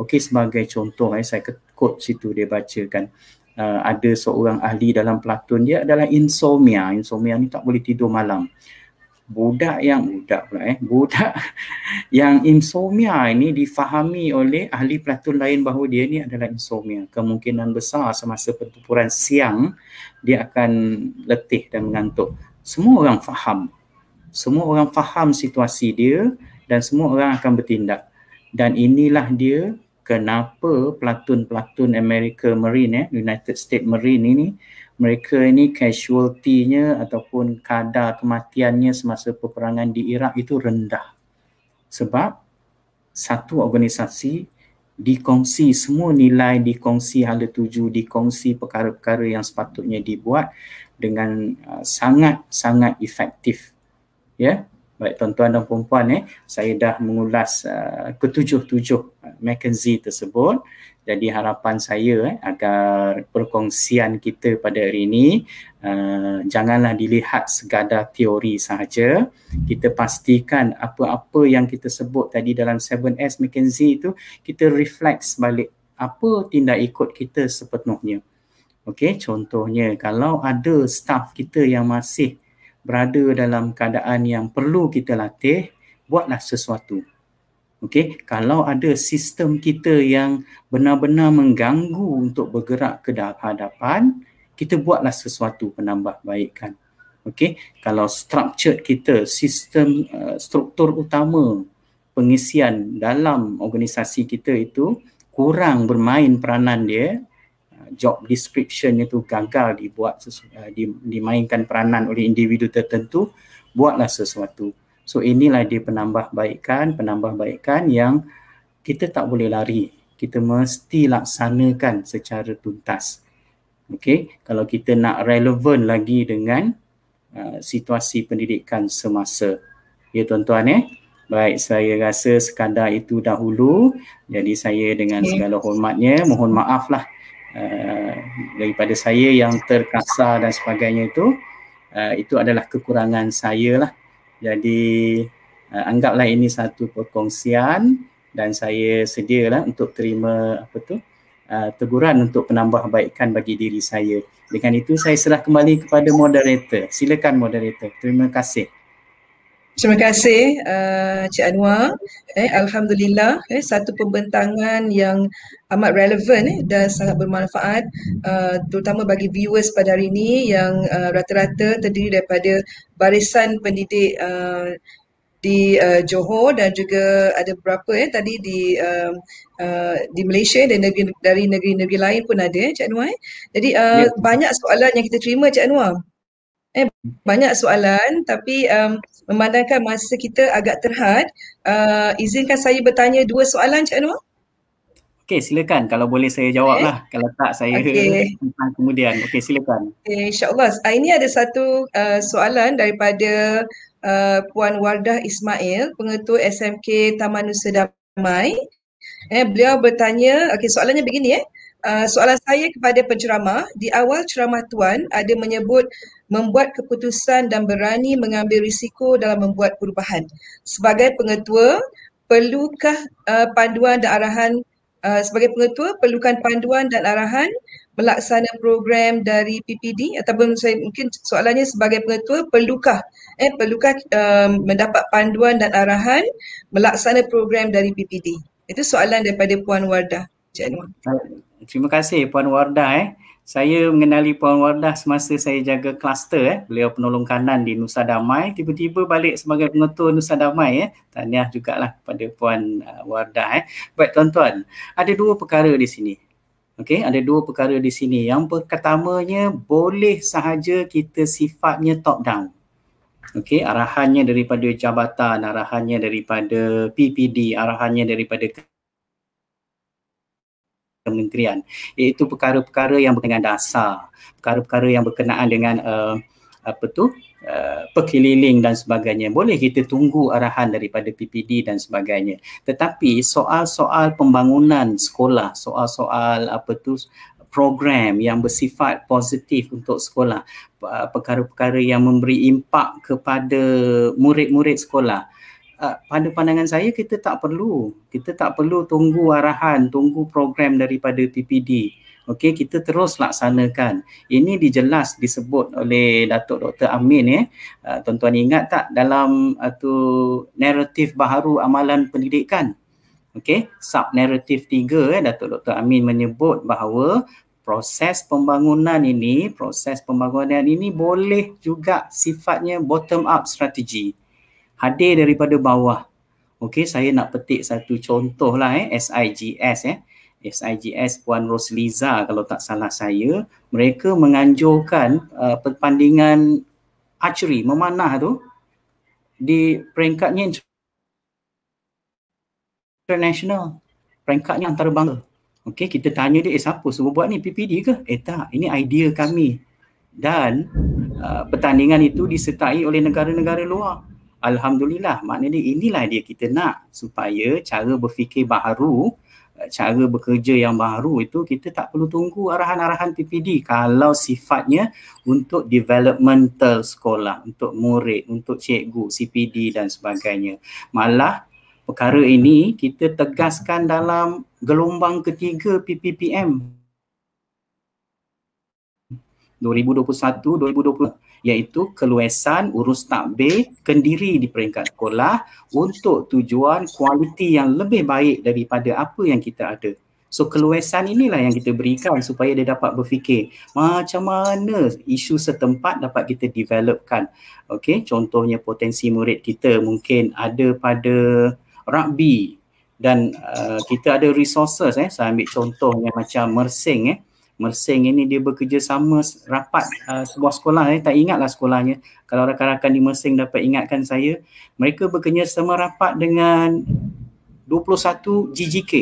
Okey sebagai contoh eh, saya kot situ dia bacakan uh, ada seorang ahli dalam platoon dia adalah insomnia. Insomnia ni tak boleh tidur malam budak yang budak pula eh budak <laughs> yang insomnia ini difahami oleh ahli pelatun lain bahawa dia ni adalah insomnia kemungkinan besar semasa pertempuran siang dia akan letih dan mengantuk semua orang faham semua orang faham situasi dia dan semua orang akan bertindak dan inilah dia kenapa pelatun-pelatun Amerika Marine eh United States Marine ini mereka ini casualty-nya ataupun kadar kematiannya semasa peperangan di Iraq itu rendah. Sebab satu organisasi dikongsi semua nilai, dikongsi hala tuju, dikongsi perkara-perkara yang sepatutnya dibuat dengan sangat-sangat uh, efektif. Ya. Yeah? Baik tuan-tuan dan puan-puan eh, saya dah mengulas uh, ketujuh-tujuh uh, mekanisme tersebut. Jadi harapan saya eh, agar perkongsian kita pada hari ini uh, janganlah dilihat segada teori sahaja. Kita pastikan apa-apa yang kita sebut tadi dalam 7S McKenzie itu kita refleks balik apa tindak ikut kita sepenuhnya. Okey, contohnya kalau ada staff kita yang masih berada dalam keadaan yang perlu kita latih, buatlah sesuatu. Okey, kalau ada sistem kita yang benar-benar mengganggu untuk bergerak ke hadapan, kita buatlah sesuatu penambahbaikan. Okey, kalau structure kita, sistem uh, struktur utama pengisian dalam organisasi kita itu kurang bermain peranan dia, eh, job description itu gagal dibuat uh, dimainkan peranan oleh individu tertentu, buatlah sesuatu. So inilah dia penambahbaikan, penambahbaikan yang kita tak boleh lari. Kita mesti laksanakan secara tuntas. Okey, kalau kita nak relevan lagi dengan uh, situasi pendidikan semasa. Ya tuan-tuan eh. Baik, saya rasa sekadar itu dahulu. Jadi saya dengan okay. segala hormatnya mohon maaflah uh, daripada saya yang terkasar dan sebagainya itu. Uh, itu adalah kekurangan saya lah. Jadi uh, anggaplah ini satu perkongsian dan saya sedialah untuk terima apa tu uh, teguran untuk penambahbaikan bagi diri saya. Dengan itu saya serah kembali kepada moderator. Silakan moderator. Terima kasih. Terima kasih uh, Cik Anwar. Eh, Alhamdulillah, eh, satu pembentangan yang amat relevan eh, dan sangat bermanfaat uh, terutama bagi viewers pada hari ini yang uh, rata-rata terdiri daripada barisan pendidik uh, di uh, Johor dan juga ada beberapa eh, tadi di um, uh, di Malaysia dan negeri, dari negeri-negeri lain pun ada eh, Cik Anwar. Eh. Jadi uh, yeah. banyak soalan yang kita terima Cik Anwar. Eh, banyak soalan tapi um, memandangkan masa kita agak terhad, uh, izinkan saya bertanya dua soalan Cik Anwar. Okey, silakan. Kalau boleh saya jawablah. Eh? Okay. Kalau tak, saya okay. <laughs> kemudian. Okey, silakan. Okay, InsyaAllah. Uh, ini ada satu uh, soalan daripada uh, Puan Wardah Ismail, pengetua SMK Taman Nusa Damai. Eh, beliau bertanya, okay, soalannya begini. Eh. Uh, soalan saya kepada penceramah, di awal ceramah Tuan ada menyebut membuat keputusan dan berani mengambil risiko dalam membuat perubahan. Sebagai pengetua, perlukah uh, panduan dan arahan uh, sebagai pengetua perlukan panduan dan arahan melaksana program dari PPD ataupun saya mungkin soalannya sebagai pengetua perlukah eh perlukah um, mendapat panduan dan arahan melaksana program dari PPD. Itu soalan daripada Puan Wardah. Terima kasih Puan Wardah eh saya mengenali Puan Wardah semasa saya jaga kluster eh. Beliau penolong kanan di Nusa Damai. Tiba-tiba balik sebagai pengetua Nusa Damai eh. Tahniah jugalah kepada Puan uh, Wardah eh. Baik tuan-tuan, ada dua perkara di sini. Okey, ada dua perkara di sini. Yang pertamanya boleh sahaja kita sifatnya top down. Okey, arahannya daripada jabatan, arahannya daripada PPD, arahannya daripada kementerian iaitu perkara-perkara yang berkenaan dasar perkara-perkara yang berkenaan dengan uh, apa tu uh, pekeliling dan sebagainya boleh kita tunggu arahan daripada PPD dan sebagainya tetapi soal-soal pembangunan sekolah soal-soal apa tu program yang bersifat positif untuk sekolah eh, perkara-perkara yang memberi impak kepada murid-murid sekolah uh, uh, pada pandangan saya kita tak perlu kita tak perlu tunggu arahan tunggu program daripada PPD okey kita terus laksanakan ini dijelas disebut oleh Datuk Dr Amin ya eh. Ah, tuan-tuan ingat tak dalam uh, tu naratif baharu amalan pendidikan okey sub naratif tiga eh Datuk Dr Amin menyebut bahawa proses pembangunan ini proses pembangunan ini boleh juga sifatnya bottom up strategi hadir daripada bawah. Okey, saya nak petik satu contoh lah eh, SIGS eh. SIGS Puan Rosliza kalau tak salah saya, mereka menganjurkan uh, perbandingan archery, memanah tu di peringkatnya international, peringkatnya antarabangsa. Okey, kita tanya dia, eh siapa semua buat ni? PPD ke? Eh tak, ini idea kami. Dan uh, pertandingan itu disertai oleh negara-negara luar. Alhamdulillah maknanya inilah dia kita nak supaya cara berfikir baru, cara bekerja yang baru itu kita tak perlu tunggu arahan-arahan PPD kalau sifatnya untuk developmental sekolah untuk murid untuk cikgu CPD dan sebagainya malah perkara ini kita tegaskan dalam gelombang ketiga PPPM 2021 2022 iaitu keluasan urus takbir kendiri di peringkat sekolah untuk tujuan kualiti yang lebih baik daripada apa yang kita ada. So keluasan inilah yang kita berikan supaya dia dapat berfikir macam mana isu setempat dapat kita developkan. Okey, contohnya potensi murid kita mungkin ada pada rugby dan uh, kita ada resources eh saya ambil contohnya macam Mersing eh Merseng ini dia bekerja sama rapat uh, sebuah sekolah eh. tak ingatlah sekolahnya kalau rakan-rakan di Merseng dapat ingatkan saya mereka bekerja sama rapat dengan 21 GGK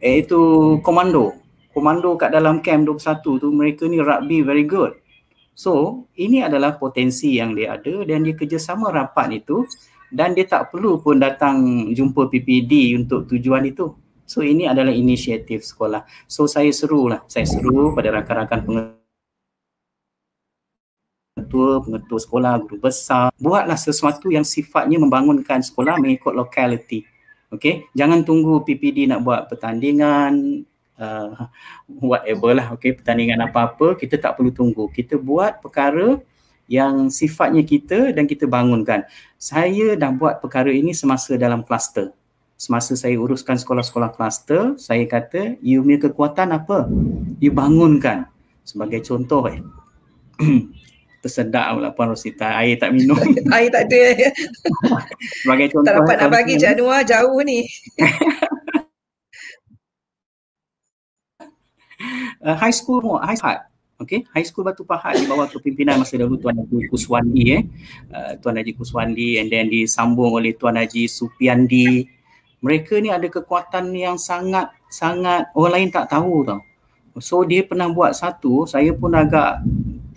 iaitu komando komando kat dalam camp 21 tu mereka ni rugby very good so ini adalah potensi yang dia ada dan dia sama rapat itu dan dia tak perlu pun datang jumpa PPD untuk tujuan itu So ini adalah inisiatif sekolah. So saya seru lah, saya seru pada rakan-rakan pengetua, pengetua sekolah, guru besar. Buatlah sesuatu yang sifatnya membangunkan sekolah mengikut lokaliti. Okay, jangan tunggu PPD nak buat pertandingan, uh, <laughs> whatever lah, okay, pertandingan apa-apa, kita tak perlu tunggu. Kita buat perkara yang sifatnya kita dan kita bangunkan. Saya dah buat perkara ini semasa dalam kluster semasa saya uruskan sekolah-sekolah kluster, saya kata, you punya kekuatan apa? You bangunkan. Sebagai contoh, eh. <clears throat> tersedak pula Puan Rosita, air tak minum. <laughs> air tak ada. <laughs> Sebagai contoh, tak dapat nak bagi Januar jauh ni. <laughs> uh, high school, high school. Okay, High School Batu Pahat di bawah kepimpinan masa dahulu Tuan Haji Kuswandi eh. Uh, Tuan Haji Kuswandi and then disambung oleh Tuan Haji Supiandi mereka ni ada kekuatan yang sangat sangat orang lain tak tahu tau. So dia pernah buat satu, saya pun agak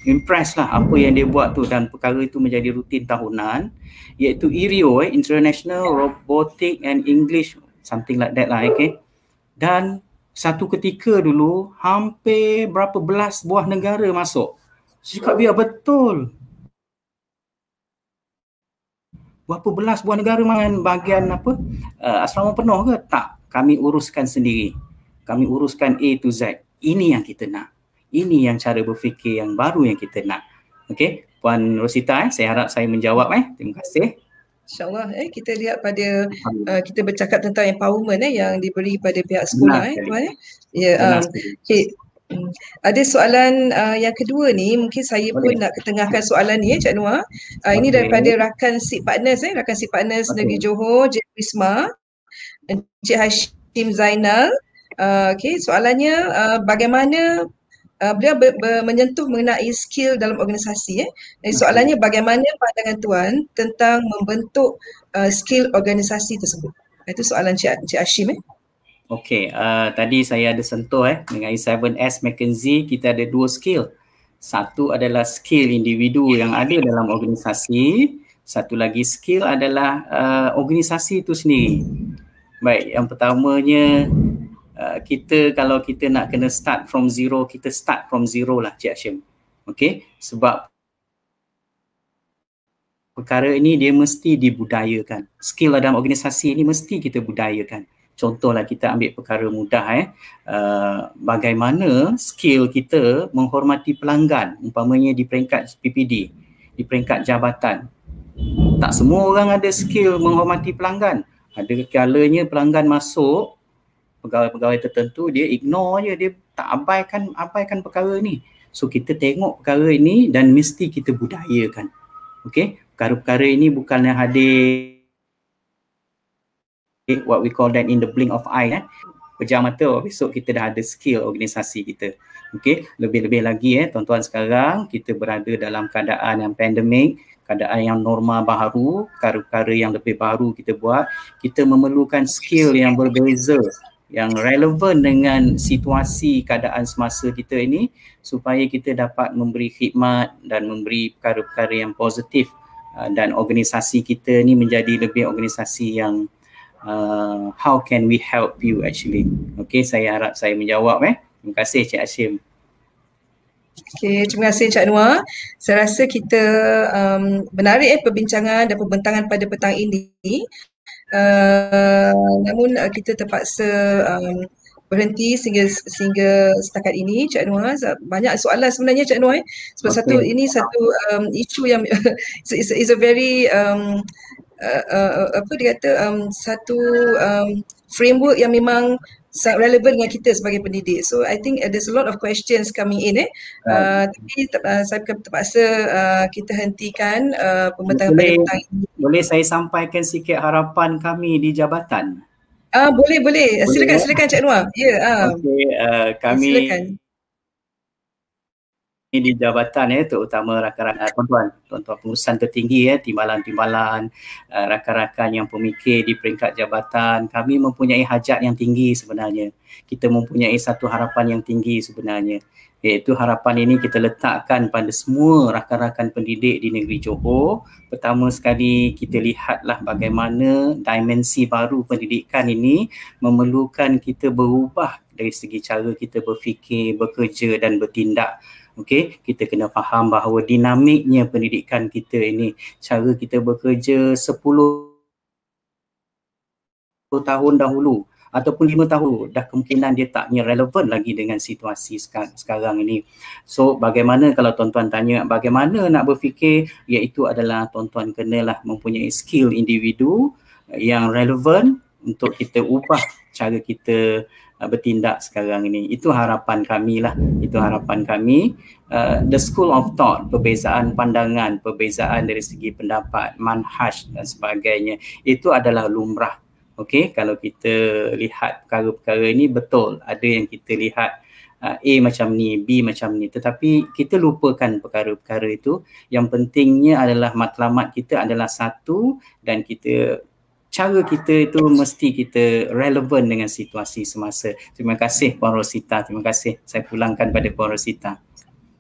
impressed lah apa yang dia buat tu dan perkara itu menjadi rutin tahunan iaitu IRIO eh, International Robotic and English something like that lah okay. Dan satu ketika dulu hampir berapa belas buah negara masuk. Saya cakap biar betul. berapa belas buah negara mangan bahagian apa uh, asrama penuh ke tak kami uruskan sendiri kami uruskan A to Z ini yang kita nak ini yang cara berfikir yang baru yang kita nak okey puan Rosita eh saya harap saya menjawab eh terima kasih InsyaAllah eh, kita lihat pada uh, kita bercakap tentang empowerment eh, yang diberi pada pihak sekolah. Eh, tuan, eh? Ya, um, okay. Mm. Ada soalan uh, yang kedua ni, mungkin saya pun nak ketengahkan soalan ni ya Cik Noah. Uh, okay. Ini daripada rakan si Partners, eh, rakan si Partners okay. Negeri Johor, Cik Prisma, Cik Hashim Zainal. Uh, okay, soalannya uh, bagaimana uh, beliau ber, ber, menyentuh mengenai skill dalam organisasi. Eh. eh soalannya bagaimana pandangan Tuan tentang membentuk uh, skill organisasi tersebut. Itu soalan Cik, Cik Hashim. Eh. Okey, uh, tadi saya ada sentuh eh dengan E7S McKinsey kita ada dua skill. Satu adalah skill individu yang ada dalam organisasi, satu lagi skill adalah uh, organisasi itu sendiri. Baik, yang pertamanya uh, kita kalau kita nak kena start from zero, kita start from zero lah Cik Hashim. Okey, sebab perkara ini dia mesti dibudayakan. Skill dalam organisasi ini mesti kita budayakan contohlah kita ambil perkara mudah eh uh, bagaimana skill kita menghormati pelanggan umpamanya di peringkat PPD di peringkat jabatan tak semua orang ada skill menghormati pelanggan ada kalanya pelanggan masuk pegawai-pegawai tertentu dia ignore je dia tak abaikan abaikan perkara ni so kita tengok perkara ini dan mesti kita budayakan Okay, perkara-perkara ini bukanlah hadir what we call that in the blink of eye eh pejam mata oh, besok kita dah ada skill organisasi kita Okay, lebih-lebih lagi eh tuan-tuan sekarang kita berada dalam keadaan yang pandemik keadaan yang norma baru, perkara-perkara yang lebih baru kita buat kita memerlukan skill yang berbeza yang relevan dengan situasi keadaan semasa kita ini supaya kita dapat memberi khidmat dan memberi perkara-perkara yang positif eh, dan organisasi kita ni menjadi lebih organisasi yang uh, how can we help you actually? Okay, saya harap saya menjawab eh. Terima kasih Cik Asim. Okay, terima kasih Cik Anwar. Saya rasa kita um, menarik eh, perbincangan dan pembentangan pada petang ini. Uh, namun uh, kita terpaksa um, berhenti sehingga, sehingga setakat ini Cik Anwar. Banyak soalan sebenarnya Cik Anwar. Eh. Sebab okay. satu ini satu um, isu yang <laughs> is, is a very um, Uh, uh, uh, apa dia kata um, satu um, framework yang memang sangat relevan dengan kita sebagai pendidik. So I think uh, there's a lot of questions coming in eh. Uh, uh, tapi uh, saya terpaksa uh, kita hentikan uh, pembentangan pada petang ini. Boleh saya sampaikan sikit harapan kami di jabatan? Ah uh, boleh, boleh boleh. Silakan eh? silakan Cik Noah. Ya. Yeah, uh. Okey uh, kami silakan di jabatan eh terutama rakan-rakan eh, tuan-tuan tuan-tuan pengurusan tertinggi eh timbalan-timbalan uh, rakan-rakan yang pemikir di peringkat jabatan kami mempunyai hajat yang tinggi sebenarnya kita mempunyai satu harapan yang tinggi sebenarnya iaitu harapan ini kita letakkan pada semua rakan-rakan pendidik di negeri Johor pertama sekali kita lihatlah bagaimana dimensi baru pendidikan ini memerlukan kita berubah dari segi cara kita berfikir bekerja dan bertindak Okey, kita kena faham bahawa dinamiknya pendidikan kita ini, cara kita bekerja 10 tahun dahulu ataupun 5 tahun dah kemungkinan dia taknya relevan lagi dengan situasi sekarang ini. So bagaimana kalau tuan-tuan tanya bagaimana nak berfikir iaitu adalah tuan-tuan kenalah mempunyai skill individu yang relevan untuk kita ubah cara kita uh, bertindak sekarang ini. Itu harapan kami lah. Itu harapan kami. Uh, the school of thought, perbezaan pandangan, perbezaan dari segi pendapat, manhaj dan sebagainya. Itu adalah lumrah. Okey, kalau kita lihat perkara-perkara ini betul. Ada yang kita lihat uh, A macam ni, B macam ni. Tetapi kita lupakan perkara-perkara itu. Yang pentingnya adalah matlamat kita adalah satu dan kita cara kita itu mesti kita relevan dengan situasi semasa. Terima kasih Puan Rosita. Terima kasih. Saya pulangkan pada Puan Rosita.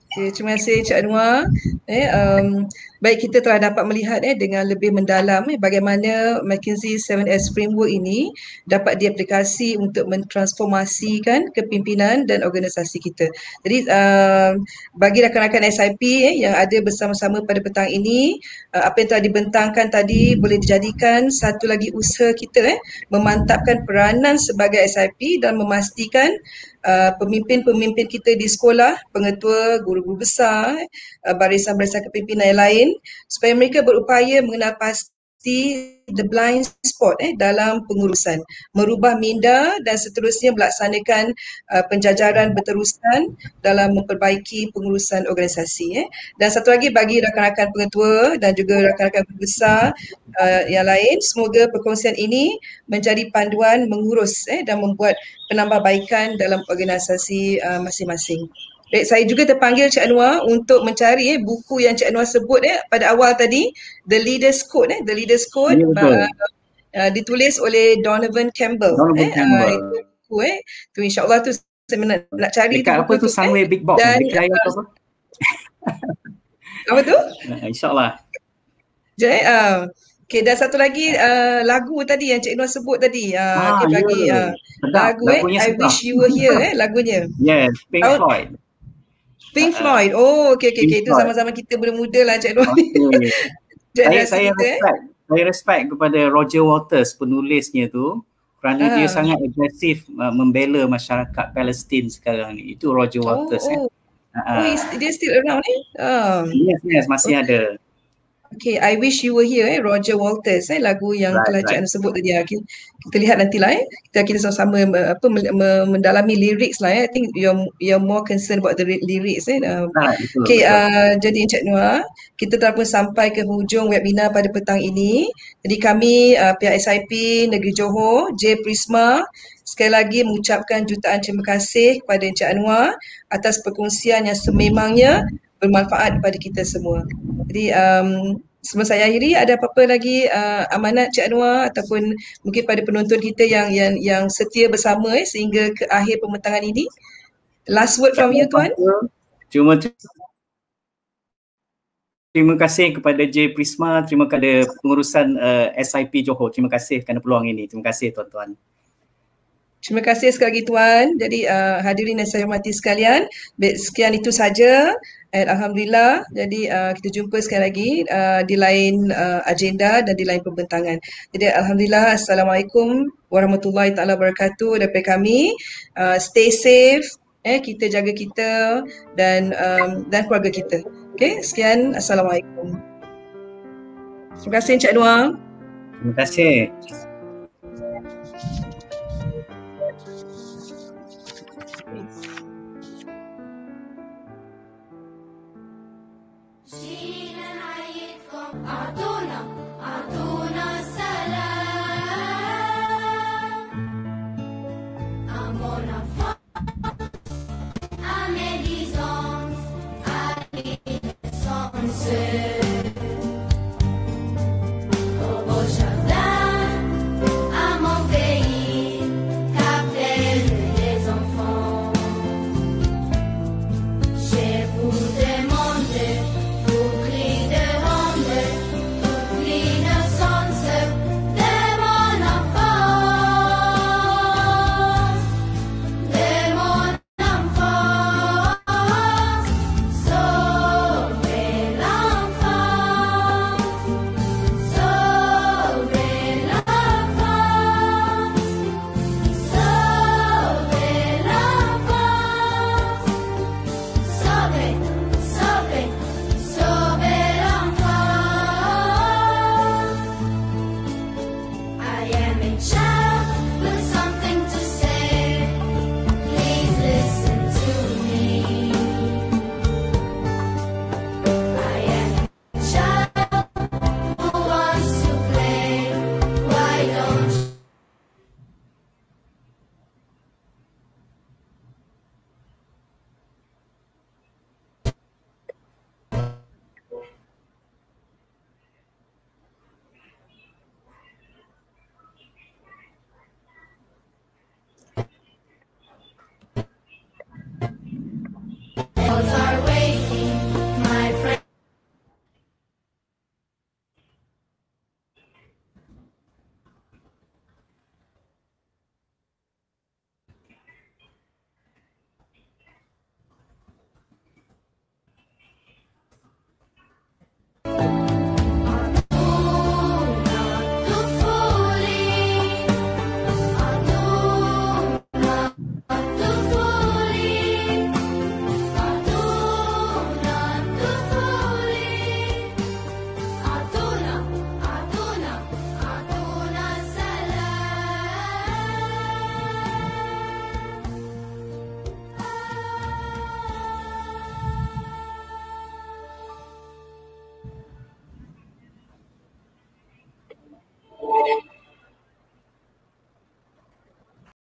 Okay, terima kasih Cik Anwar. Eh, um, baik kita telah dapat melihat eh, dengan lebih mendalam eh, bagaimana McKinsey 7S Framework ini dapat diaplikasi untuk mentransformasikan kepimpinan dan organisasi kita. Jadi uh, bagi rakan-rakan SIP eh, yang ada bersama-sama pada petang ini, uh, apa yang telah dibentangkan tadi boleh dijadikan satu lagi usaha kita eh, memantapkan peranan sebagai SIP dan memastikan Uh, pemimpin-pemimpin kita di sekolah, pengetua, guru-guru besar, uh, barisan-barisan kepimpinan yang lain supaya mereka berupaya mengenal pasti mesti the blind spot eh dalam pengurusan merubah minda dan seterusnya melaksanakan uh, penjajaran berterusan dalam memperbaiki pengurusan organisasi eh dan satu lagi bagi rakan-rakan pengetua dan juga rakan-rakan besar uh, yang lain semoga perkongsian ini menjadi panduan mengurus eh dan membuat penambahbaikan dalam organisasi uh, masing-masing Baik, saya juga terpanggil Cik Anwar untuk mencari eh, buku yang Cik Anwar sebut eh, pada awal tadi, The Leader's Code. Eh, The Leader's Code ya, uh, uh, ditulis oleh Donovan Campbell. Donovan eh, uh, Campbell. itu buku, eh. tu, insyaAllah tu saya nak, nak cari. Dekat tu, apa tu, tu eh. Sunway Big Box? Dan, Dekat uh, apa? apa tu? <laughs> InsyaAllah. Jadi, eh, uh, okay, dan satu lagi uh, lagu tadi yang Cik Anwar sebut tadi. Uh, ah, okay, ya. bagi, yeah. uh, lagu, eh, I Wish You Were Here, eh, lagunya. Yes, Pink Floyd. Oh, Pink ah, ah. Floyd. Oh, okey okey okey. Itu sama-sama kita belum muda lah Cik Dwan. Okay. <laughs> saya saya kita, eh? respect. Eh? Saya respect kepada Roger Waters penulisnya tu kerana uh. dia ah. sangat agresif uh, membela masyarakat Palestin sekarang ni. Itu Roger Waters. Oh, oh. Eh. Uh, oh, dia still around ni? Eh? Oh. Yes, yes, masih okay. Oh. ada. Okay, I wish you were here, eh, Roger Walters, eh, lagu yang right, telah right. Cik sebut tadi. Okay. Kita lihat nanti lah, eh. kita, kita sama-sama apa, mendalami lyrics lah. Eh. I think you're, you're more concerned about the lyrics. Eh. Um, okay, Uh, jadi Encik Nua, kita telah pun sampai ke hujung webinar pada petang ini. Jadi kami uh, pihak SIP Negeri Johor, J Prisma, sekali lagi mengucapkan jutaan terima kasih kepada Encik Anwar atas perkongsian yang sememangnya bermanfaat kepada kita semua. Jadi um, sebelum saya akhiri ada apa-apa lagi uh, amanat Cik Anwar ataupun mungkin pada penonton kita yang yang yang setia bersama eh, sehingga ke akhir pemetangan ini. Last word from you tuan. Cuma Terima kasih kepada J Prisma, terima kasih pengurusan uh, SIP Johor. Terima kasih kerana peluang ini. Terima kasih tuan-tuan. Terima kasih sekali lagi tuan. Jadi uh, hadirin yang saya hormati sekalian, sekian itu saja. Alhamdulillah. Jadi uh, kita jumpa sekali lagi uh, di lain uh, agenda dan di lain pembentangan. Jadi alhamdulillah. Assalamualaikum warahmatullahi taala barakatuh. daripada kami. Uh, stay safe. Eh kita jaga kita dan um, dan keluarga kita. Okay. sekian. Assalamualaikum. Terima kasih Encik Nuang. Terima kasih.